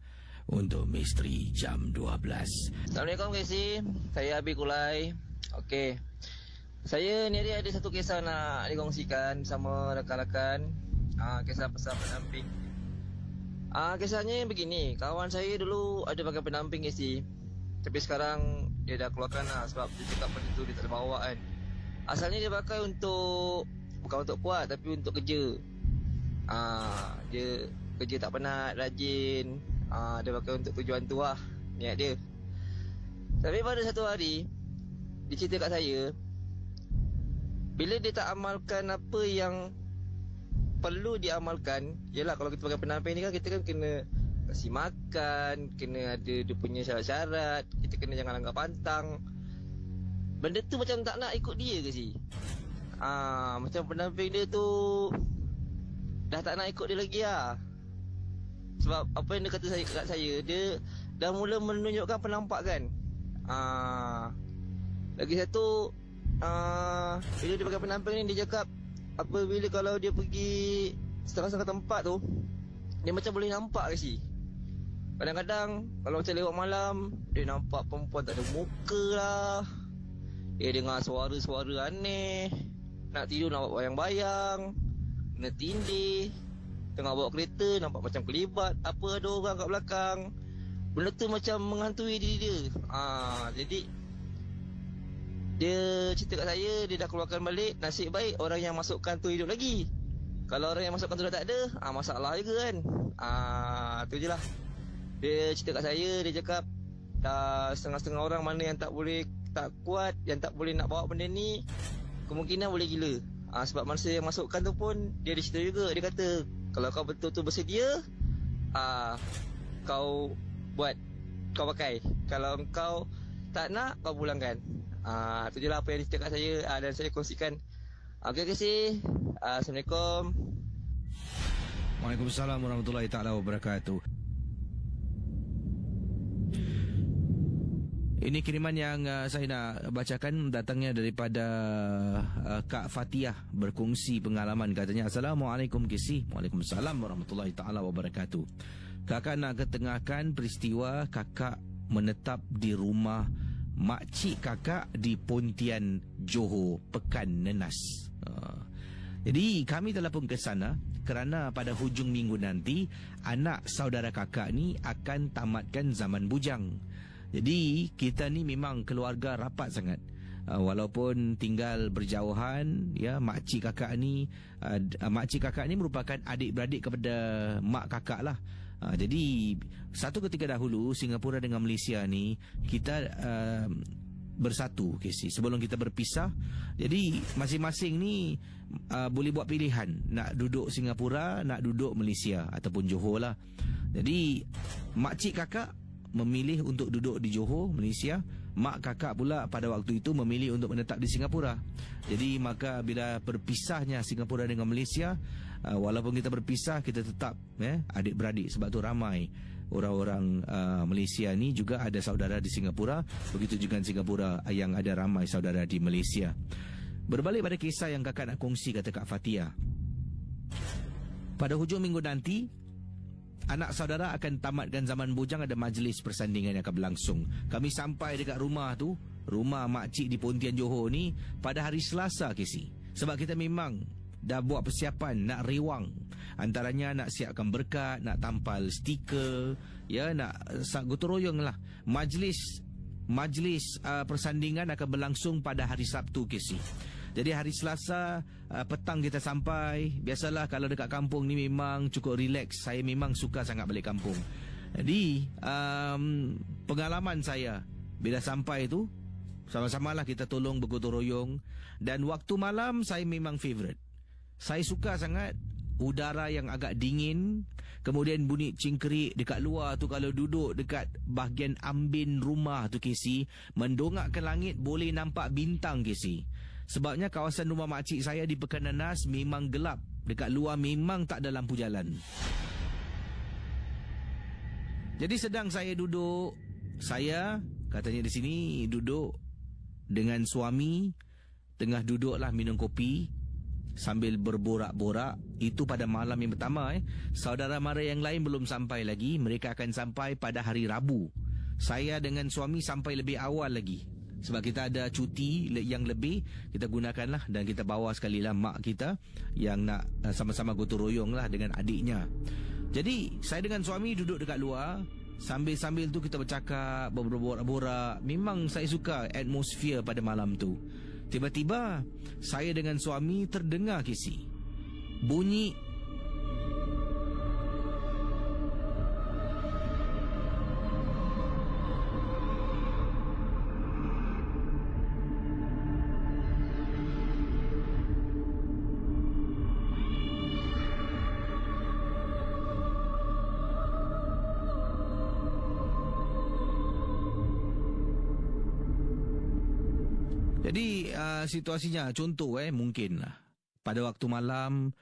untuk misteri jam 12. Assalamualaikum, KC. Saya Abi Kulai. Okey. Saya ni hari ada satu kisah nak dikongsikan sama rakan-rakan. Ah, kisah pasal penamping. Ah, kisahnya begini. Kawan saya dulu ada pakai penamping KC. Tapi sekarang dia dah keluarkan lah sebab dia cakap benda tu dia tak bawa kan. Asalnya dia pakai untuk... Bukan untuk kuat tapi untuk kerja. Ah, dia kerja tak penat, rajin. Ah, dia pakai untuk tujuan tu lah niat dia. Tapi pada satu hari dia cerita kat saya bila dia tak amalkan apa yang perlu diamalkan, yalah kalau kita pakai penamping ni kan kita kan kena kasih makan, kena ada dia punya syarat-syarat, kita kena jangan langgar pantang. Benda tu macam tak nak ikut dia ke si? Ah, macam pendamping dia tu dah tak nak ikut dia lagi lah. Sebab apa yang dia kata saya, kat saya, dia dah mula menunjukkan penampakan. Uh, ah, lagi satu, uh, bila dia pakai penampak ni, dia cakap apabila kalau dia pergi setengah-setengah tempat tu, dia macam boleh nampak ke si. Kadang-kadang, kalau macam lewat malam, dia nampak perempuan tak ada muka lah. Dia dengar suara-suara aneh. Nak tidur, nak buat bayang-bayang. Kena tindih Tengah bawa kereta Nampak macam kelibat Apa ada orang kat belakang Benda tu macam menghantui diri dia Haa Jadi Dia cerita kat saya Dia dah keluarkan balik Nasib baik orang yang masukkan tu hidup lagi Kalau orang yang masukkan tu dah tak ada Haa masalah juga kan Haa Tu je lah Dia cerita kat saya Dia cakap Dah setengah-setengah orang mana yang tak boleh Tak kuat Yang tak boleh nak bawa benda ni Kemungkinan boleh gila uh, sebab manusia yang masukkan tu pun dia di situ juga dia kata kalau kau betul tu bersedia uh, kau buat kau pakai kalau kau tak nak kau pulangkan uh, tu je lah apa yang dia saya uh, dan saya kongsikan Okay, terima kasih. Assalamualaikum. Waalaikumsalam warahmatullahi taala wabarakatuh. Ini kiriman yang uh, saya nak bacakan datangnya daripada uh, Kak Fatiah berkongsi pengalaman katanya Assalamualaikum Kisi Waalaikumsalam Warahmatullahi Ta'ala Wabarakatuh Kakak nak ketengahkan peristiwa kakak menetap di rumah makcik kakak di Pontian Johor Pekan Nenas uh, Jadi kami telah pun ke sana kerana pada hujung minggu nanti anak saudara kakak ni akan tamatkan zaman bujang jadi kita ni memang keluarga rapat sangat. Uh, walaupun tinggal berjauhan ya mak cik kakak ni uh, ah, ah, mak cik kakak ni merupakan adik-beradik kepada mak kakak lah. Uh, jadi satu ketika dahulu Singapura dengan Malaysia ni kita uh, bersatu Casey sebelum kita berpisah. Jadi masing-masing ni uh, boleh buat pilihan nak duduk Singapura, nak duduk Malaysia ataupun Johor lah. Jadi mak cik kakak memilih untuk duduk di Johor, Malaysia. Mak kakak pula pada waktu itu memilih untuk menetap di Singapura. Jadi maka bila berpisahnya Singapura dengan Malaysia, uh, walaupun kita berpisah, kita tetap ya, adik-beradik sebab tu ramai orang-orang uh, Malaysia ni juga ada saudara di Singapura. Begitu juga di Singapura yang ada ramai saudara di Malaysia. Berbalik pada kisah yang kakak nak kongsi kata Kak Fatia. Pada hujung minggu nanti, anak saudara akan tamatkan zaman bujang ada majlis persandingan yang akan berlangsung. Kami sampai dekat rumah tu, rumah makcik di Pontian Johor ni pada hari Selasa, KC. Sebab kita memang dah buat persiapan nak riwang. Antaranya nak siapkan berkat, nak tampal stiker, ya nak eh, sak gotoroyong lah. Majlis majlis uh, persandingan akan berlangsung pada hari Sabtu, KC. Jadi hari Selasa uh, petang kita sampai. Biasalah kalau dekat kampung ni memang cukup relax. Saya memang suka sangat balik kampung. Jadi um, pengalaman saya bila sampai tu sama-sama lah kita tolong bergotong royong dan waktu malam saya memang favorite. Saya suka sangat udara yang agak dingin kemudian bunyi cingkrik dekat luar tu kalau duduk dekat bahagian ambin rumah tu Casey mendongak ke langit boleh nampak bintang Casey Sebabnya kawasan rumah makcik saya di Pekan Nanas memang gelap. Dekat luar memang tak ada lampu jalan. Jadi sedang saya duduk, saya katanya di sini duduk dengan suami tengah duduklah minum kopi sambil berborak-borak itu pada malam yang pertama eh saudara mara yang lain belum sampai lagi mereka akan sampai pada hari Rabu saya dengan suami sampai lebih awal lagi sebab kita ada cuti yang lebih kita gunakanlah dan kita bawa sekali lah mak kita yang nak eh, sama-sama gotong royong lah dengan adiknya jadi saya dengan suami duduk dekat luar sambil-sambil tu kita bercakap berborak-borak memang saya suka atmosfer pada malam tu tiba-tiba saya dengan suami terdengar kisi bunyi uh, situasinya contoh eh mungkin lah. pada waktu malam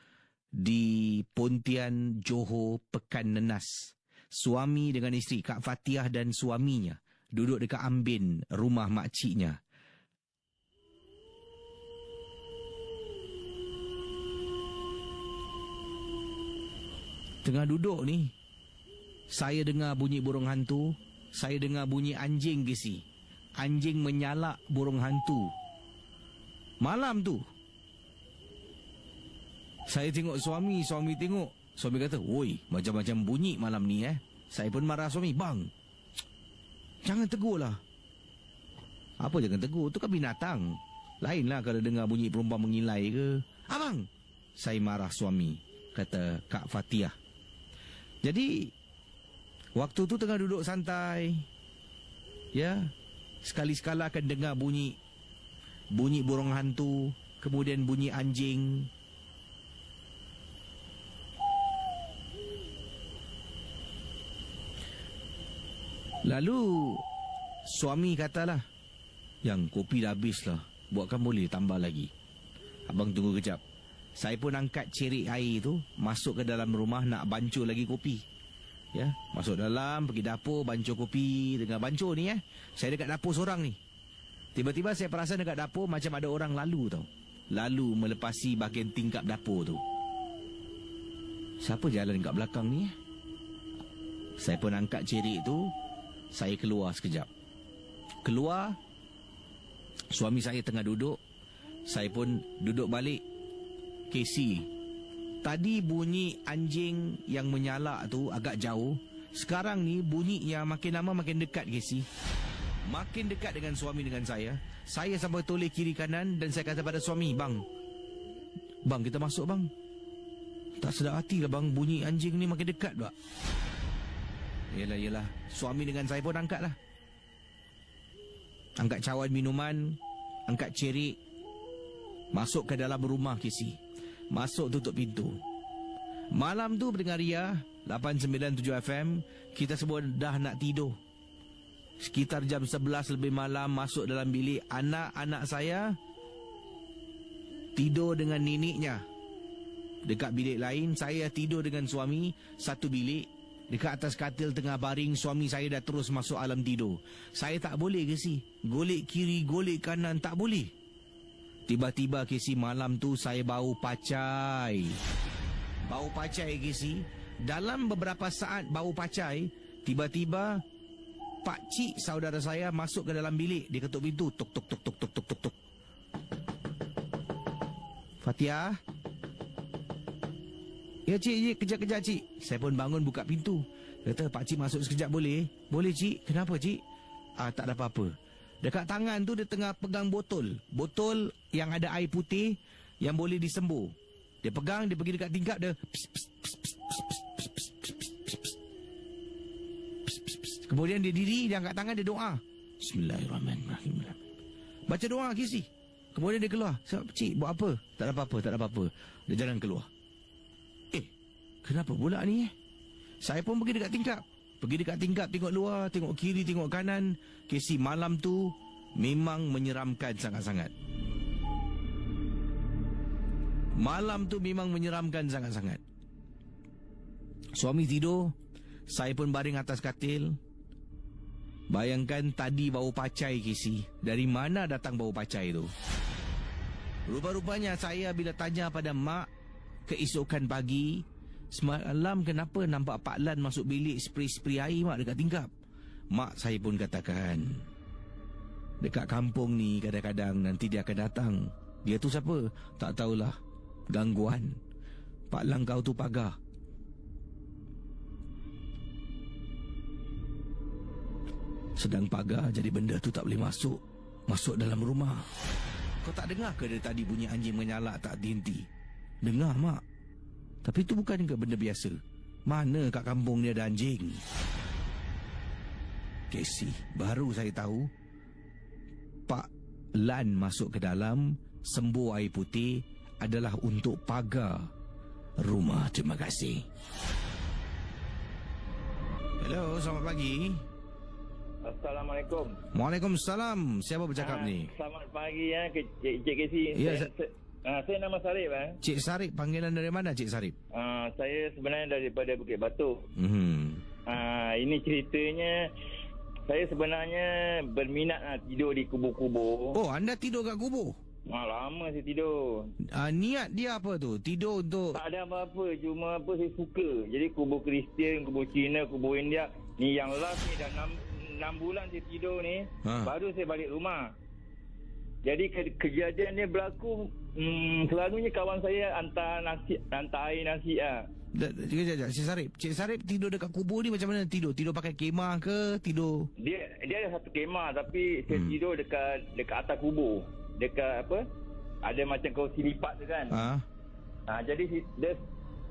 di Pontian Johor Pekan Nenas suami dengan isteri Kak Fatiah dan suaminya duduk dekat ambin rumah makciknya Tengah duduk ni saya dengar bunyi burung hantu saya dengar bunyi anjing gisi anjing menyalak burung hantu Malam tu Saya tengok suami Suami tengok Suami kata Woi macam-macam bunyi malam ni eh Saya pun marah suami Bang Jangan tegur lah Apa jangan tegur Tu kan binatang Lain lah kalau dengar bunyi perempuan mengilai ke Abang Saya marah suami Kata Kak Fatiah Jadi Waktu tu tengah duduk santai Ya Sekali-sekala akan dengar bunyi bunyi burung hantu, kemudian bunyi anjing. Lalu suami katalah, yang kopi dah habislah, buatkan boleh tambah lagi. Abang tunggu kejap. Saya pun angkat cerik air itu masuk ke dalam rumah nak bancuh lagi kopi. Ya, masuk dalam, pergi dapur, bancuh kopi dengan bancuh ni eh. Saya dekat dapur seorang ni. Tiba-tiba saya perasan dekat dapur macam ada orang lalu tau. Lalu melepasi bahagian tingkap dapur tu. Siapa jalan dekat belakang ni? Eh? Saya pun angkat cerik tu. Saya keluar sekejap. Keluar. Suami saya tengah duduk. Saya pun duduk balik. Casey. Tadi bunyi anjing yang menyalak tu agak jauh. Sekarang ni bunyi yang makin lama makin dekat Casey makin dekat dengan suami dengan saya. Saya sampai toleh kiri kanan dan saya kata pada suami, bang. Bang, kita masuk, bang. Tak sedap lah bang. Bunyi anjing ni makin dekat, bang. Yelah, yelah. Suami dengan saya pun lah, Angkat cawan minuman, angkat cerik, masuk ke dalam rumah Kisi. Masuk tutup pintu. Malam tu dengan Ria, 897 FM, kita semua dah nak tidur. Sekitar jam 11 lebih malam masuk dalam bilik anak-anak saya tidur dengan niniknya. Dekat bilik lain saya tidur dengan suami satu bilik. Dekat atas katil tengah baring suami saya dah terus masuk alam tidur. Saya tak boleh ke si? Golik kiri, golik kanan tak boleh. Tiba-tiba ke si malam tu saya bau pacai. Bau pacai ke si? Dalam beberapa saat bau pacai, tiba-tiba pak cik saudara saya masuk ke dalam bilik. Dia ketuk pintu. Tuk, tuk, tuk, tuk, tuk, tuk, tuk, tuk. Fatia, Ya, cik, ya, kejap, kejap, cik. Saya pun bangun buka pintu. Kata, pak cik masuk sekejap boleh? Boleh, cik. Kenapa, cik? Ah, tak ada apa-apa. Dekat tangan tu dia tengah pegang botol. Botol yang ada air putih yang boleh disembuh. Dia pegang, dia pergi dekat tingkap, dia... Psst, psst, psst, psst, psst, psst. Kemudian dia diri, dia angkat tangan, dia doa. Bismillahirrahmanirrahim. Baca doa lagi si. Kemudian dia keluar. So, cik, buat apa? Tak ada apa-apa, tak ada apa-apa. Dia jalan keluar. Eh, kenapa pula ni? Eh? Saya pun pergi dekat tingkap. Pergi dekat tingkap, tengok luar, tengok kiri, tengok kanan. Kesi malam tu memang menyeramkan sangat-sangat. Malam tu memang menyeramkan sangat-sangat. Suami tidur, saya pun baring atas katil, Bayangkan tadi bau pacai, Kisi. Dari mana datang bau pacai itu? Rupa-rupanya saya bila tanya pada mak keesokan pagi, semalam kenapa nampak Pak Lan masuk bilik spray-spray air mak dekat tingkap? Mak saya pun katakan, dekat kampung ni kadang-kadang nanti dia akan datang. Dia tu siapa? Tak tahulah. Gangguan. Pak Lan kau tu pagah. Sedang pagar jadi benda tu tak boleh masuk. Masuk dalam rumah. Kau tak dengar ke dari tadi bunyi anjing menyalak tak Dinti? Dengar, Mak. Tapi itu bukan ke benda biasa. Mana kat kampung ni ada anjing? Casey, baru saya tahu. Pak Lan masuk ke dalam, sembuh air putih adalah untuk pagar rumah. Terima kasih. Hello, selamat pagi. Assalamualaikum. Waalaikumsalam. Siapa bercakap ha, ni? Selamat pagi ya, Cik, Cik Ya, saya, se- ha, ah, saya nama Sarip. Ya. Cik Sarip, panggilan dari mana Cik Sarip? Ha, saya sebenarnya daripada Bukit Batuk. Hmm. Ha, ini ceritanya, saya sebenarnya berminat ha, tidur di kubur-kubur. Oh, anda tidur kat kubur? Ha, lama saya tidur. Ha, niat dia apa tu? Tidur tu? Tak ada apa-apa, cuma apa saya suka. Jadi kubur Kristian, kubur Cina, kubur India. Ni yang last ni dah nampak. 6 bulan saya tidur ni ha. Baru saya balik rumah Jadi ke- kejadian ni berlaku hmm, Selalunya kawan saya hantar nasi Hantar air nasi lah Sekejap, sekejap, Cik Sarip Cik Sarip tidur dekat kubur ni macam mana tidur? Tidur pakai kemah ke? Tidur Dia dia ada satu kemah Tapi hmm. saya tidur dekat dekat atas kubur Dekat apa? Ada macam kerusi lipat tu kan ha. Ha, Jadi dia,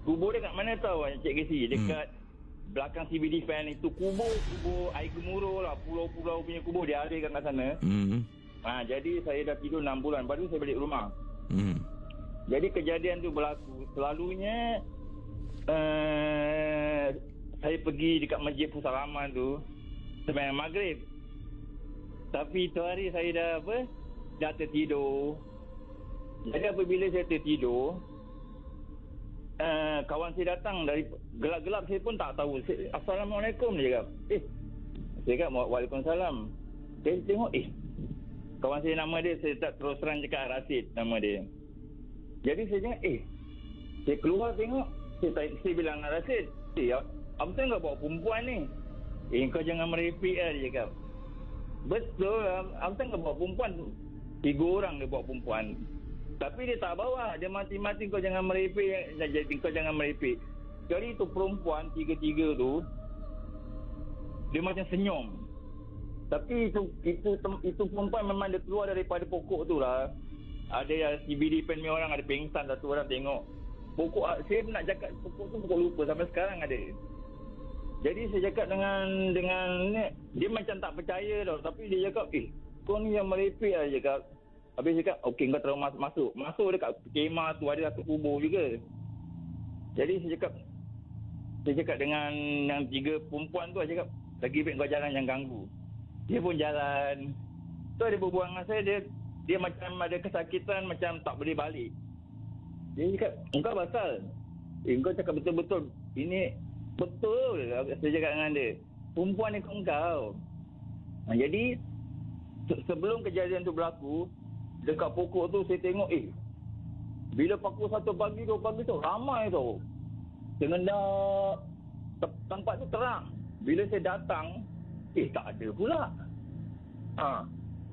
kubur dia kat mana tahu Cik Kesi? Dekat hmm belakang CBD Defend itu kubur-kubur air gemuruh lah pulau-pulau punya kubur dia ada kat sana hmm. Ha, jadi saya dah tidur 6 bulan baru saya balik rumah hmm. jadi kejadian tu berlaku selalunya uh, saya pergi dekat masjid pusat ramah tu sampai maghrib tapi tu hari saya dah apa dah tertidur jadi apabila saya tertidur Eh, kawan saya datang dari gelap-gelap saya pun tak tahu. Assalamualaikum dia cakap. Eh, saya cakap waalaikumsalam. Saya tengok, eh, kawan saya nama dia, saya tak terus terang cakap Rasid nama dia. Jadi saya cakap, eh, saya keluar tengok, saya, tanya, saya bilang dengan Rasid, eh, apa tu enggak bawa perempuan ni? Eh, kau jangan merepek lah, dia cakap. Betul, apa tu enggak bawa perempuan? Tiga orang dia bawa perempuan. Tapi dia tak bawa. Dia mati-mati kau jangan merepek. Jadi kau jangan merepek. Jadi tu perempuan tiga-tiga tu dia macam senyum. Tapi itu itu itu perempuan memang dia keluar daripada pokok tu lah. Ada yang CBD pen orang ada pengsan satu orang tengok. Pokok saya nak cakap pokok tu pokok lupa sampai sekarang ada. Jadi saya cakap dengan dengan ni, dia macam tak percaya tau tapi dia cakap, "Eh, kau ni yang merepek aja lah, cakap." Habis cakap, okey kau terlalu mas- masuk. Masuk dekat kemah tu ada satu kubur juga. Jadi saya cakap, saya cakap dengan yang tiga perempuan tu, saya cakap, lagi baik kau jalan yang ganggu. Dia pun jalan. Tu ada berbual dengan saya, dia, dia macam ada kesakitan, macam tak boleh balik. Dia cakap, engkau basal. Eh, engkau cakap betul-betul. Ini betul saya cakap dengan dia. Perempuan ni kau engkau. Jadi, sebelum kejadian tu berlaku, dekat pokok tu saya tengok eh bila pukul satu pagi dua pagi tu ramai tu dengan dah tempat tu terang bila saya datang eh tak ada pula ha.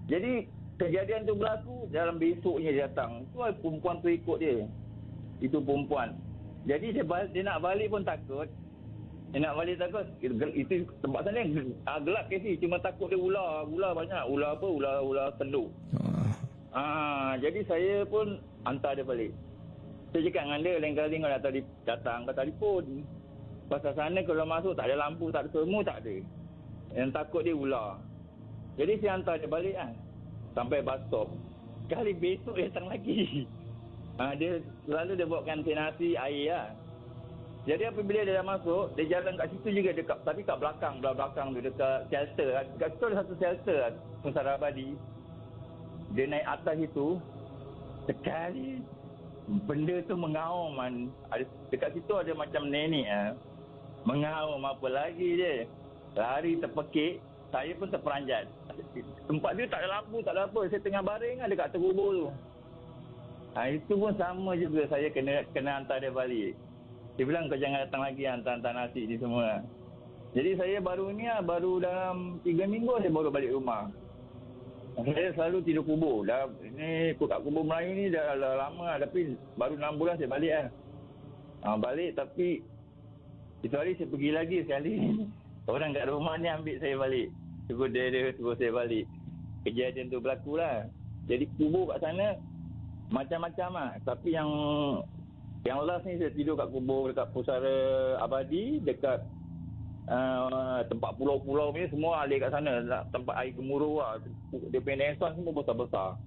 jadi kejadian tu berlaku dalam besoknya dia datang tu lah perempuan tu ikut dia itu perempuan jadi dia, dia nak balik pun takut dia nak balik takut itu, tempat sana ah, gelap ke si cuma takut dia ular ular banyak ular apa ular ular teluk ah. Ah, jadi saya pun hantar dia balik. Saya cakap dengan dia lain kali kalau datang, datang ke telefon. Pasal sana kalau masuk tak ada lampu, tak ada semua, tak ada. Yang takut dia ular. Jadi saya hantar dia balik lah. Sampai bus stop. Kali besok dia datang lagi. Ha, dia selalu dia buatkan tenasi air lah. Jadi apabila dia dah masuk, dia jalan kat situ juga dekat tapi kat belakang, belakang belakang dia dekat shelter. Kat situ ada satu shelter lah, Pusara Abadi dia naik atas itu sekali benda tu mengaum man. Ada, dekat situ ada macam nenek eh. mengaum apa lagi dia lari terpekik saya pun terperanjat tempat dia tak ada lampu tak ada apa saya tengah baring lah dekat terubur tu ha, itu pun sama juga saya kena kena hantar dia balik dia bilang kau jangan datang lagi hantar-hantar nasi ni semua jadi saya baru ni lah, baru dalam 3 minggu saya baru balik rumah. Saya selalu tidur kubur. Dah ini kat kubur Melayu ni dah, lama lah. tapi baru 6 bulan saya balik lah. ah. Ha, balik tapi itu hari saya pergi lagi sekali. Orang kat rumah ni ambil saya balik. Tunggu dia dia tunggu saya balik. Kejadian tu berlaku lah. Jadi kubur kat sana macam-macam lah. Tapi yang yang last ni saya tidur kat kubur dekat pusara abadi dekat Ah, tempat pulau-pulau ni semua ada kat sana lah, tempat air gemuruh lah dia punya nesan semua besar-besar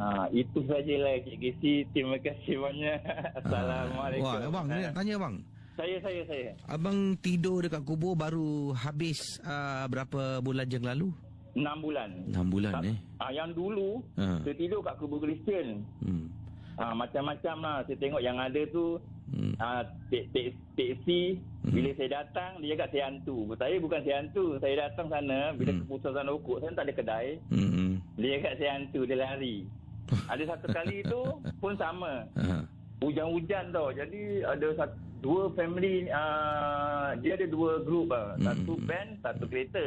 Ha, itu sajalah Cik Gesi. Terima kasih banyak. Assalamualaikum. Wah, abang, ha. tanya abang. Saya, saya, saya. Abang tidur dekat kubur baru habis uh, berapa bulan yang lalu? 6 bulan. 6 bulan, Sa- eh. Ah, yang dulu, ha. saya tidur kat kubur Kristian. Hmm. Ah, macam-macam lah. Saya tengok yang ada tu, hmm. ah, teksi, te- te- te- te- Mhm. Bila saya datang, dia cakap saya hantu. Saya bukan saya hantu. Saya datang sana, bila hmm. keputusan sana ukur, saya tak ada kedai. Hmm. Dia cakap saya hantu, dia lari. ada satu kali itu pun sama. Hujan-hujan tau. Jadi ada satu, dua family, uh, dia ada dua grup lah. Hmm. Satu band, satu kereta.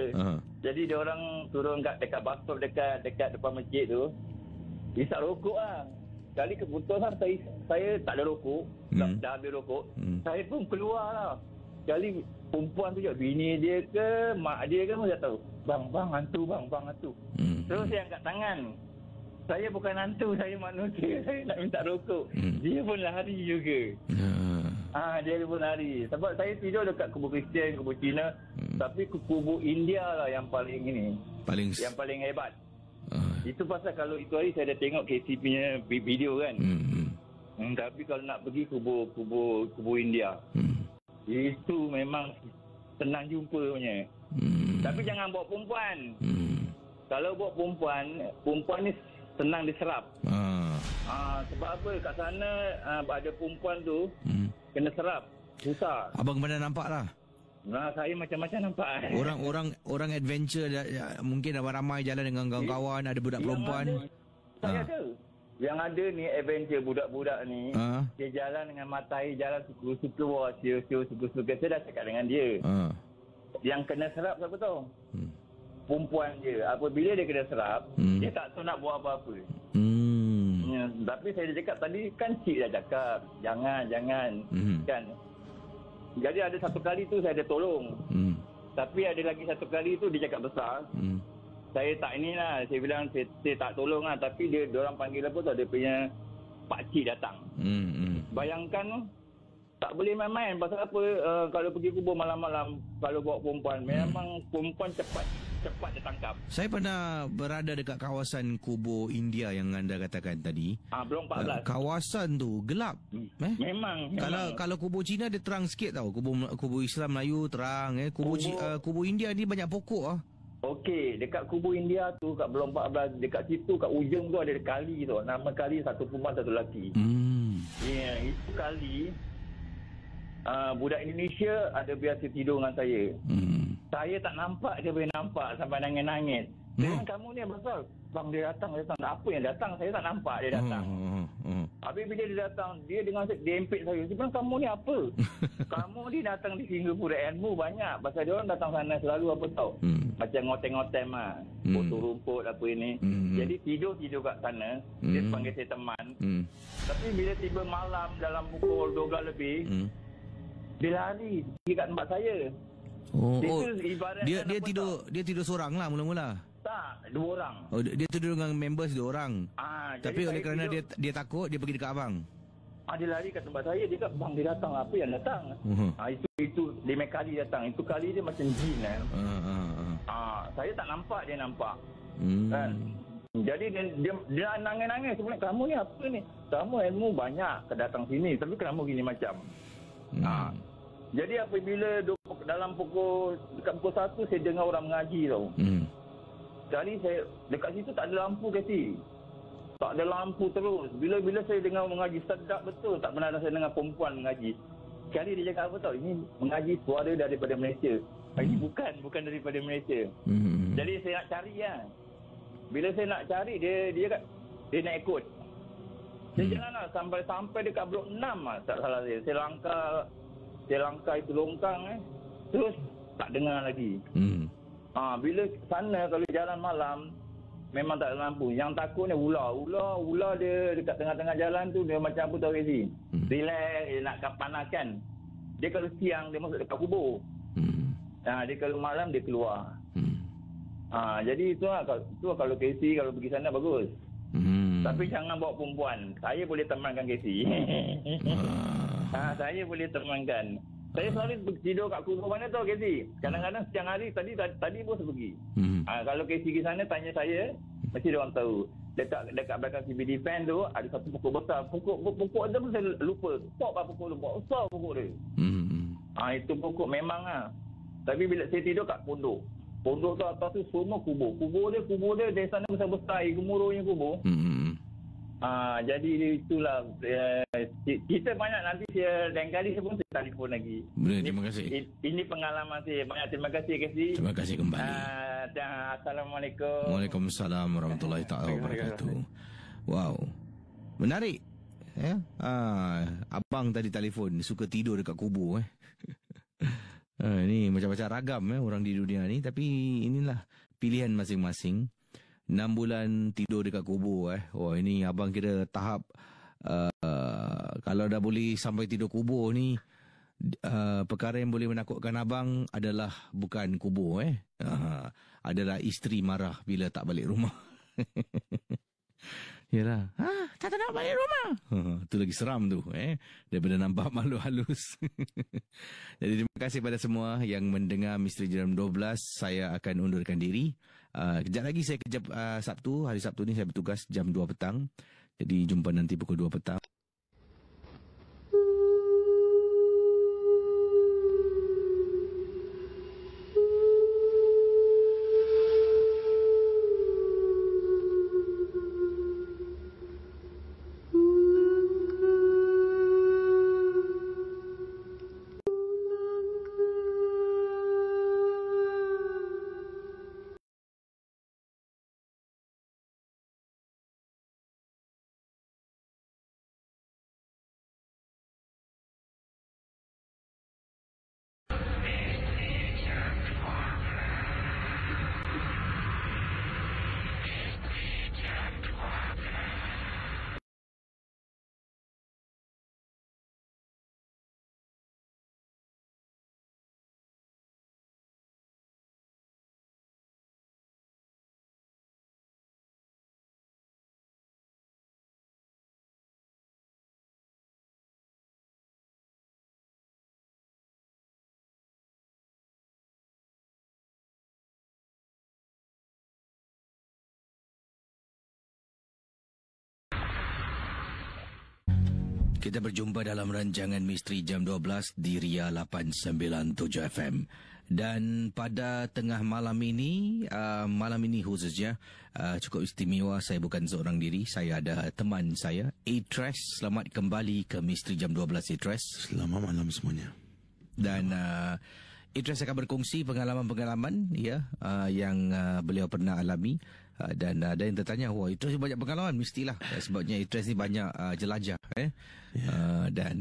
Jadi dia orang turun kat, dekat bus dekat, dekat depan masjid tu. Isak rokok lah. Kali keputusan saya, saya tak ada rokok. Hmm. Dah, dah habis rokok. Hmm. Saya pun keluar lah. Kali perempuan tu cakap bini dia ke mak dia ke pun tahu. Bang, bang, hantu, bang, bang, hantu. Hmm. Terus saya angkat tangan. Saya bukan hantu, saya manusia. Saya nak minta rokok. Hmm. Dia pun lari juga. Ah, ha, dia pun lari. Sebab saya tidur dekat kubu Kristian, kubu Cina. Hmm. Tapi kubu India lah yang paling ini. Paling... Yang paling hebat. Hmm. Itu pasal kalau itu hari saya dah tengok KC punya video kan. Hmm, hmm. Hmm, tapi kalau nak pergi kubur kubur kubur India. Hmm. Itu memang senang jumpa punya. Hmm. Tapi jangan bawa perempuan. Hmm. Kalau bawa perempuan, perempuan ni senang diserap. Ah. Ah, sebab apa? Kat sana ah, ada perempuan tu, hmm. kena serap. Susah. Abang mana nampak lah? Nah, saya macam-macam nampak. Orang orang orang adventure, ya, ya, mungkin ramai-ramai jalan dengan kawan-kawan, ada budak perempuan. Saya ah. ada. Yang ada ni adventure budak-budak ni. Uh. Dia jalan dengan matahari jalan suku-suku keluar. Suku-suku suku Saya dah cakap dengan dia. Uh. Yang kena serap siapa tahu? Hmm. Perempuan dia. Apabila dia kena serap, hmm. dia tak tahu nak buat apa-apa. Hmm. Ya, tapi saya dah cakap tadi kan cik dah cakap. Jangan, jangan. Hmm. Kan? Jadi ada satu kali tu saya ada tolong. Hmm. Tapi ada lagi satu kali tu dia cakap besar. Hmm saya tak ni lah saya bilang saya, saya tak tolong lah tapi dia orang panggil apa tau dia punya pakcik datang hmm. hmm. bayangkan tak boleh main-main pasal apa uh, kalau pergi kubur malam-malam kalau bawa perempuan hmm. memang perempuan cepat cepat ditangkap. Saya pernah berada dekat kawasan kubur India yang anda katakan tadi. Ah, ha, belum 14. Uh, kawasan tu gelap. Hmm. Eh? Memang. Kalau kalau kubur Cina dia terang sikit tau. Kubur kubur Islam Melayu terang eh. Kubur kubur, uh, kubur India ni banyak pokok ah. Okey, dekat kubu India tu, kat Belum 14, dekat situ, kat ujung tu ada kali tu. Nama kali satu perempuan, satu lelaki. Hmm. Ya, yeah, itu kali, uh, budak Indonesia ada biasa tidur dengan saya. Hmm. Saya tak nampak, dia boleh nampak sampai nangis-nangis. Hmm. kamu ni, apa? bang dia datang, dia datang. Apa yang datang, saya tak nampak dia datang. Hmm, hmm, hmm. hmm. Habis bila dia datang, dia dengan dia empit saya. Dia kamu ni apa? kamu ni datang di Singapura, ilmu banyak. Pasal dia orang datang sana selalu apa tau. Hmm. Macam ngoteng-ngoteng lah. Hmm. Botol rumput apa ini. Hmm, hmm. Jadi tidur-tidur kat sana. Hmm. Dia panggil saya teman. Hmm. Tapi bila tiba malam dalam pukul 12 lebih, hmm. dia lari pergi kat tempat saya. Oh, oh. dia, oh. dia dia tidur tak? dia tidur seorang lah mula-mula. Tak, dua orang. Oh, dia tu dengan members dua orang. Ah, Tapi oleh kerana dia dia takut, dia pergi dekat abang. Ah, dia lari ke tempat saya, dia kata, bang dia datang, apa yang datang? Uh-huh. Ah, itu, itu lima kali datang. Itu kali dia macam jin. Eh. Uh, uh, Ah, saya tak nampak, dia nampak. Hmm. Kan? Jadi dia, dia, dia nangis-nangis sebenarnya kamu ni apa ni? Kamu ilmu banyak ke datang sini tapi kamu gini macam. Hmm. Nah. Jadi apabila dalam pokok dekat pukul 1 saya dengar orang mengaji tau. Hmm sekali saya dekat situ tak ada lampu ke kasi. Tak ada lampu terus. Bila-bila saya dengar mengaji sedap betul tak pernah saya dengar perempuan mengaji. Sekali dia cakap apa tau? Ini mengaji suara daripada Malaysia. Ah, ini bukan, bukan daripada Malaysia. Hmm. Jadi saya nak cari lah. Bila saya nak cari dia dia kat dia nak ikut. Saya hmm. jalan lah sampai sampai dekat blok 6 lah tak salah saya. Saya langkah saya langkah itu longkang eh. Terus tak dengar lagi. Hmm. Ah ha, bila sana kalau jalan malam memang tak lampu. Yang takut ni ular. Ular, ular dia dekat tengah-tengah jalan tu dia macam apa tahu sini. Hmm. Relax dia nak kapanakan. Dia kalau siang dia masuk dekat kubur. Hmm. Ah ha, dia kalau malam dia keluar. Hmm. Ah ha, jadi itu lah, tu kalau lah KC kalau pergi sana bagus. Hmm. Tapi jangan bawa perempuan. Saya boleh temankan KC. ah ha, saya boleh temankan. Saya selalu tidur kat kubur mana tu, Casey? Kadang-kadang setiap hari, tadi tadi pun saya pergi. Hmm. Ha, kalau Casey pergi sana, tanya saya, mesti dia orang tahu. Dekat, dekat belakang CBD fan tu, ada satu pokok besar. Pokok, pokok tu pun saya lupa. Pok lah pokok tu, pokok besar pokok dia. Hmm. Ha, itu pokok memang lah. Tapi bila saya tidur kat pondok. Pondok tu atas tu semua kubur. Kubur dia, kubur dia, dari sana besar-besar. Air gemuruhnya kubur. Hmm. hmm Ah, jadi itulah uh, kita banyak nanti saya lain kali saya pun telefon lagi. Boleh, terima kasih. Ini, ini pengalaman saya. Banyak terima kasih kasih. Terima kasih kembali. Uh, assalamualaikum. Waalaikumsalam warahmatullahi taala wabarakatuh. Wow. Menarik. Ya. Eh? Ah, abang tadi telefon suka tidur dekat kubur eh. ini macam-macam ragam eh orang di dunia ni tapi inilah pilihan masing-masing enam bulan tidur dekat kubur eh. Wah oh, ini abang kira tahap uh, kalau dah boleh sampai tidur kubur ni uh, perkara yang boleh menakutkan abang adalah bukan kubur eh. Uh, adalah isteri marah bila tak balik rumah. Yalah. Ha, tak nak balik rumah. Ha, tu lagi seram tu eh daripada nampak malu halus. Jadi terima kasih pada semua yang mendengar Misteri Jalan 12. Saya akan undurkan diri. Ah, kejap lagi saya kerja uh, ah, Sabtu, hari Sabtu ni saya bertugas jam 2 petang. Jadi jumpa nanti pukul 2 petang. Kita berjumpa dalam rancangan Misteri Jam 12 di Ria 897 FM. Dan pada tengah malam ini, uh, malam ini khususnya, uh, cukup istimewa saya bukan seorang diri. Saya ada teman saya, Atres. Selamat kembali ke Misteri Jam 12, Atres. Selamat malam semuanya. Dan uh, Atres akan berkongsi pengalaman-pengalaman ya uh, yang uh, beliau pernah alami. Ah, dan ada ah, yang tertanya wah itu banyak pengalaman mestilah eh, sebabnya itres ni banyak ah, jelajah eh yeah. Ya. dan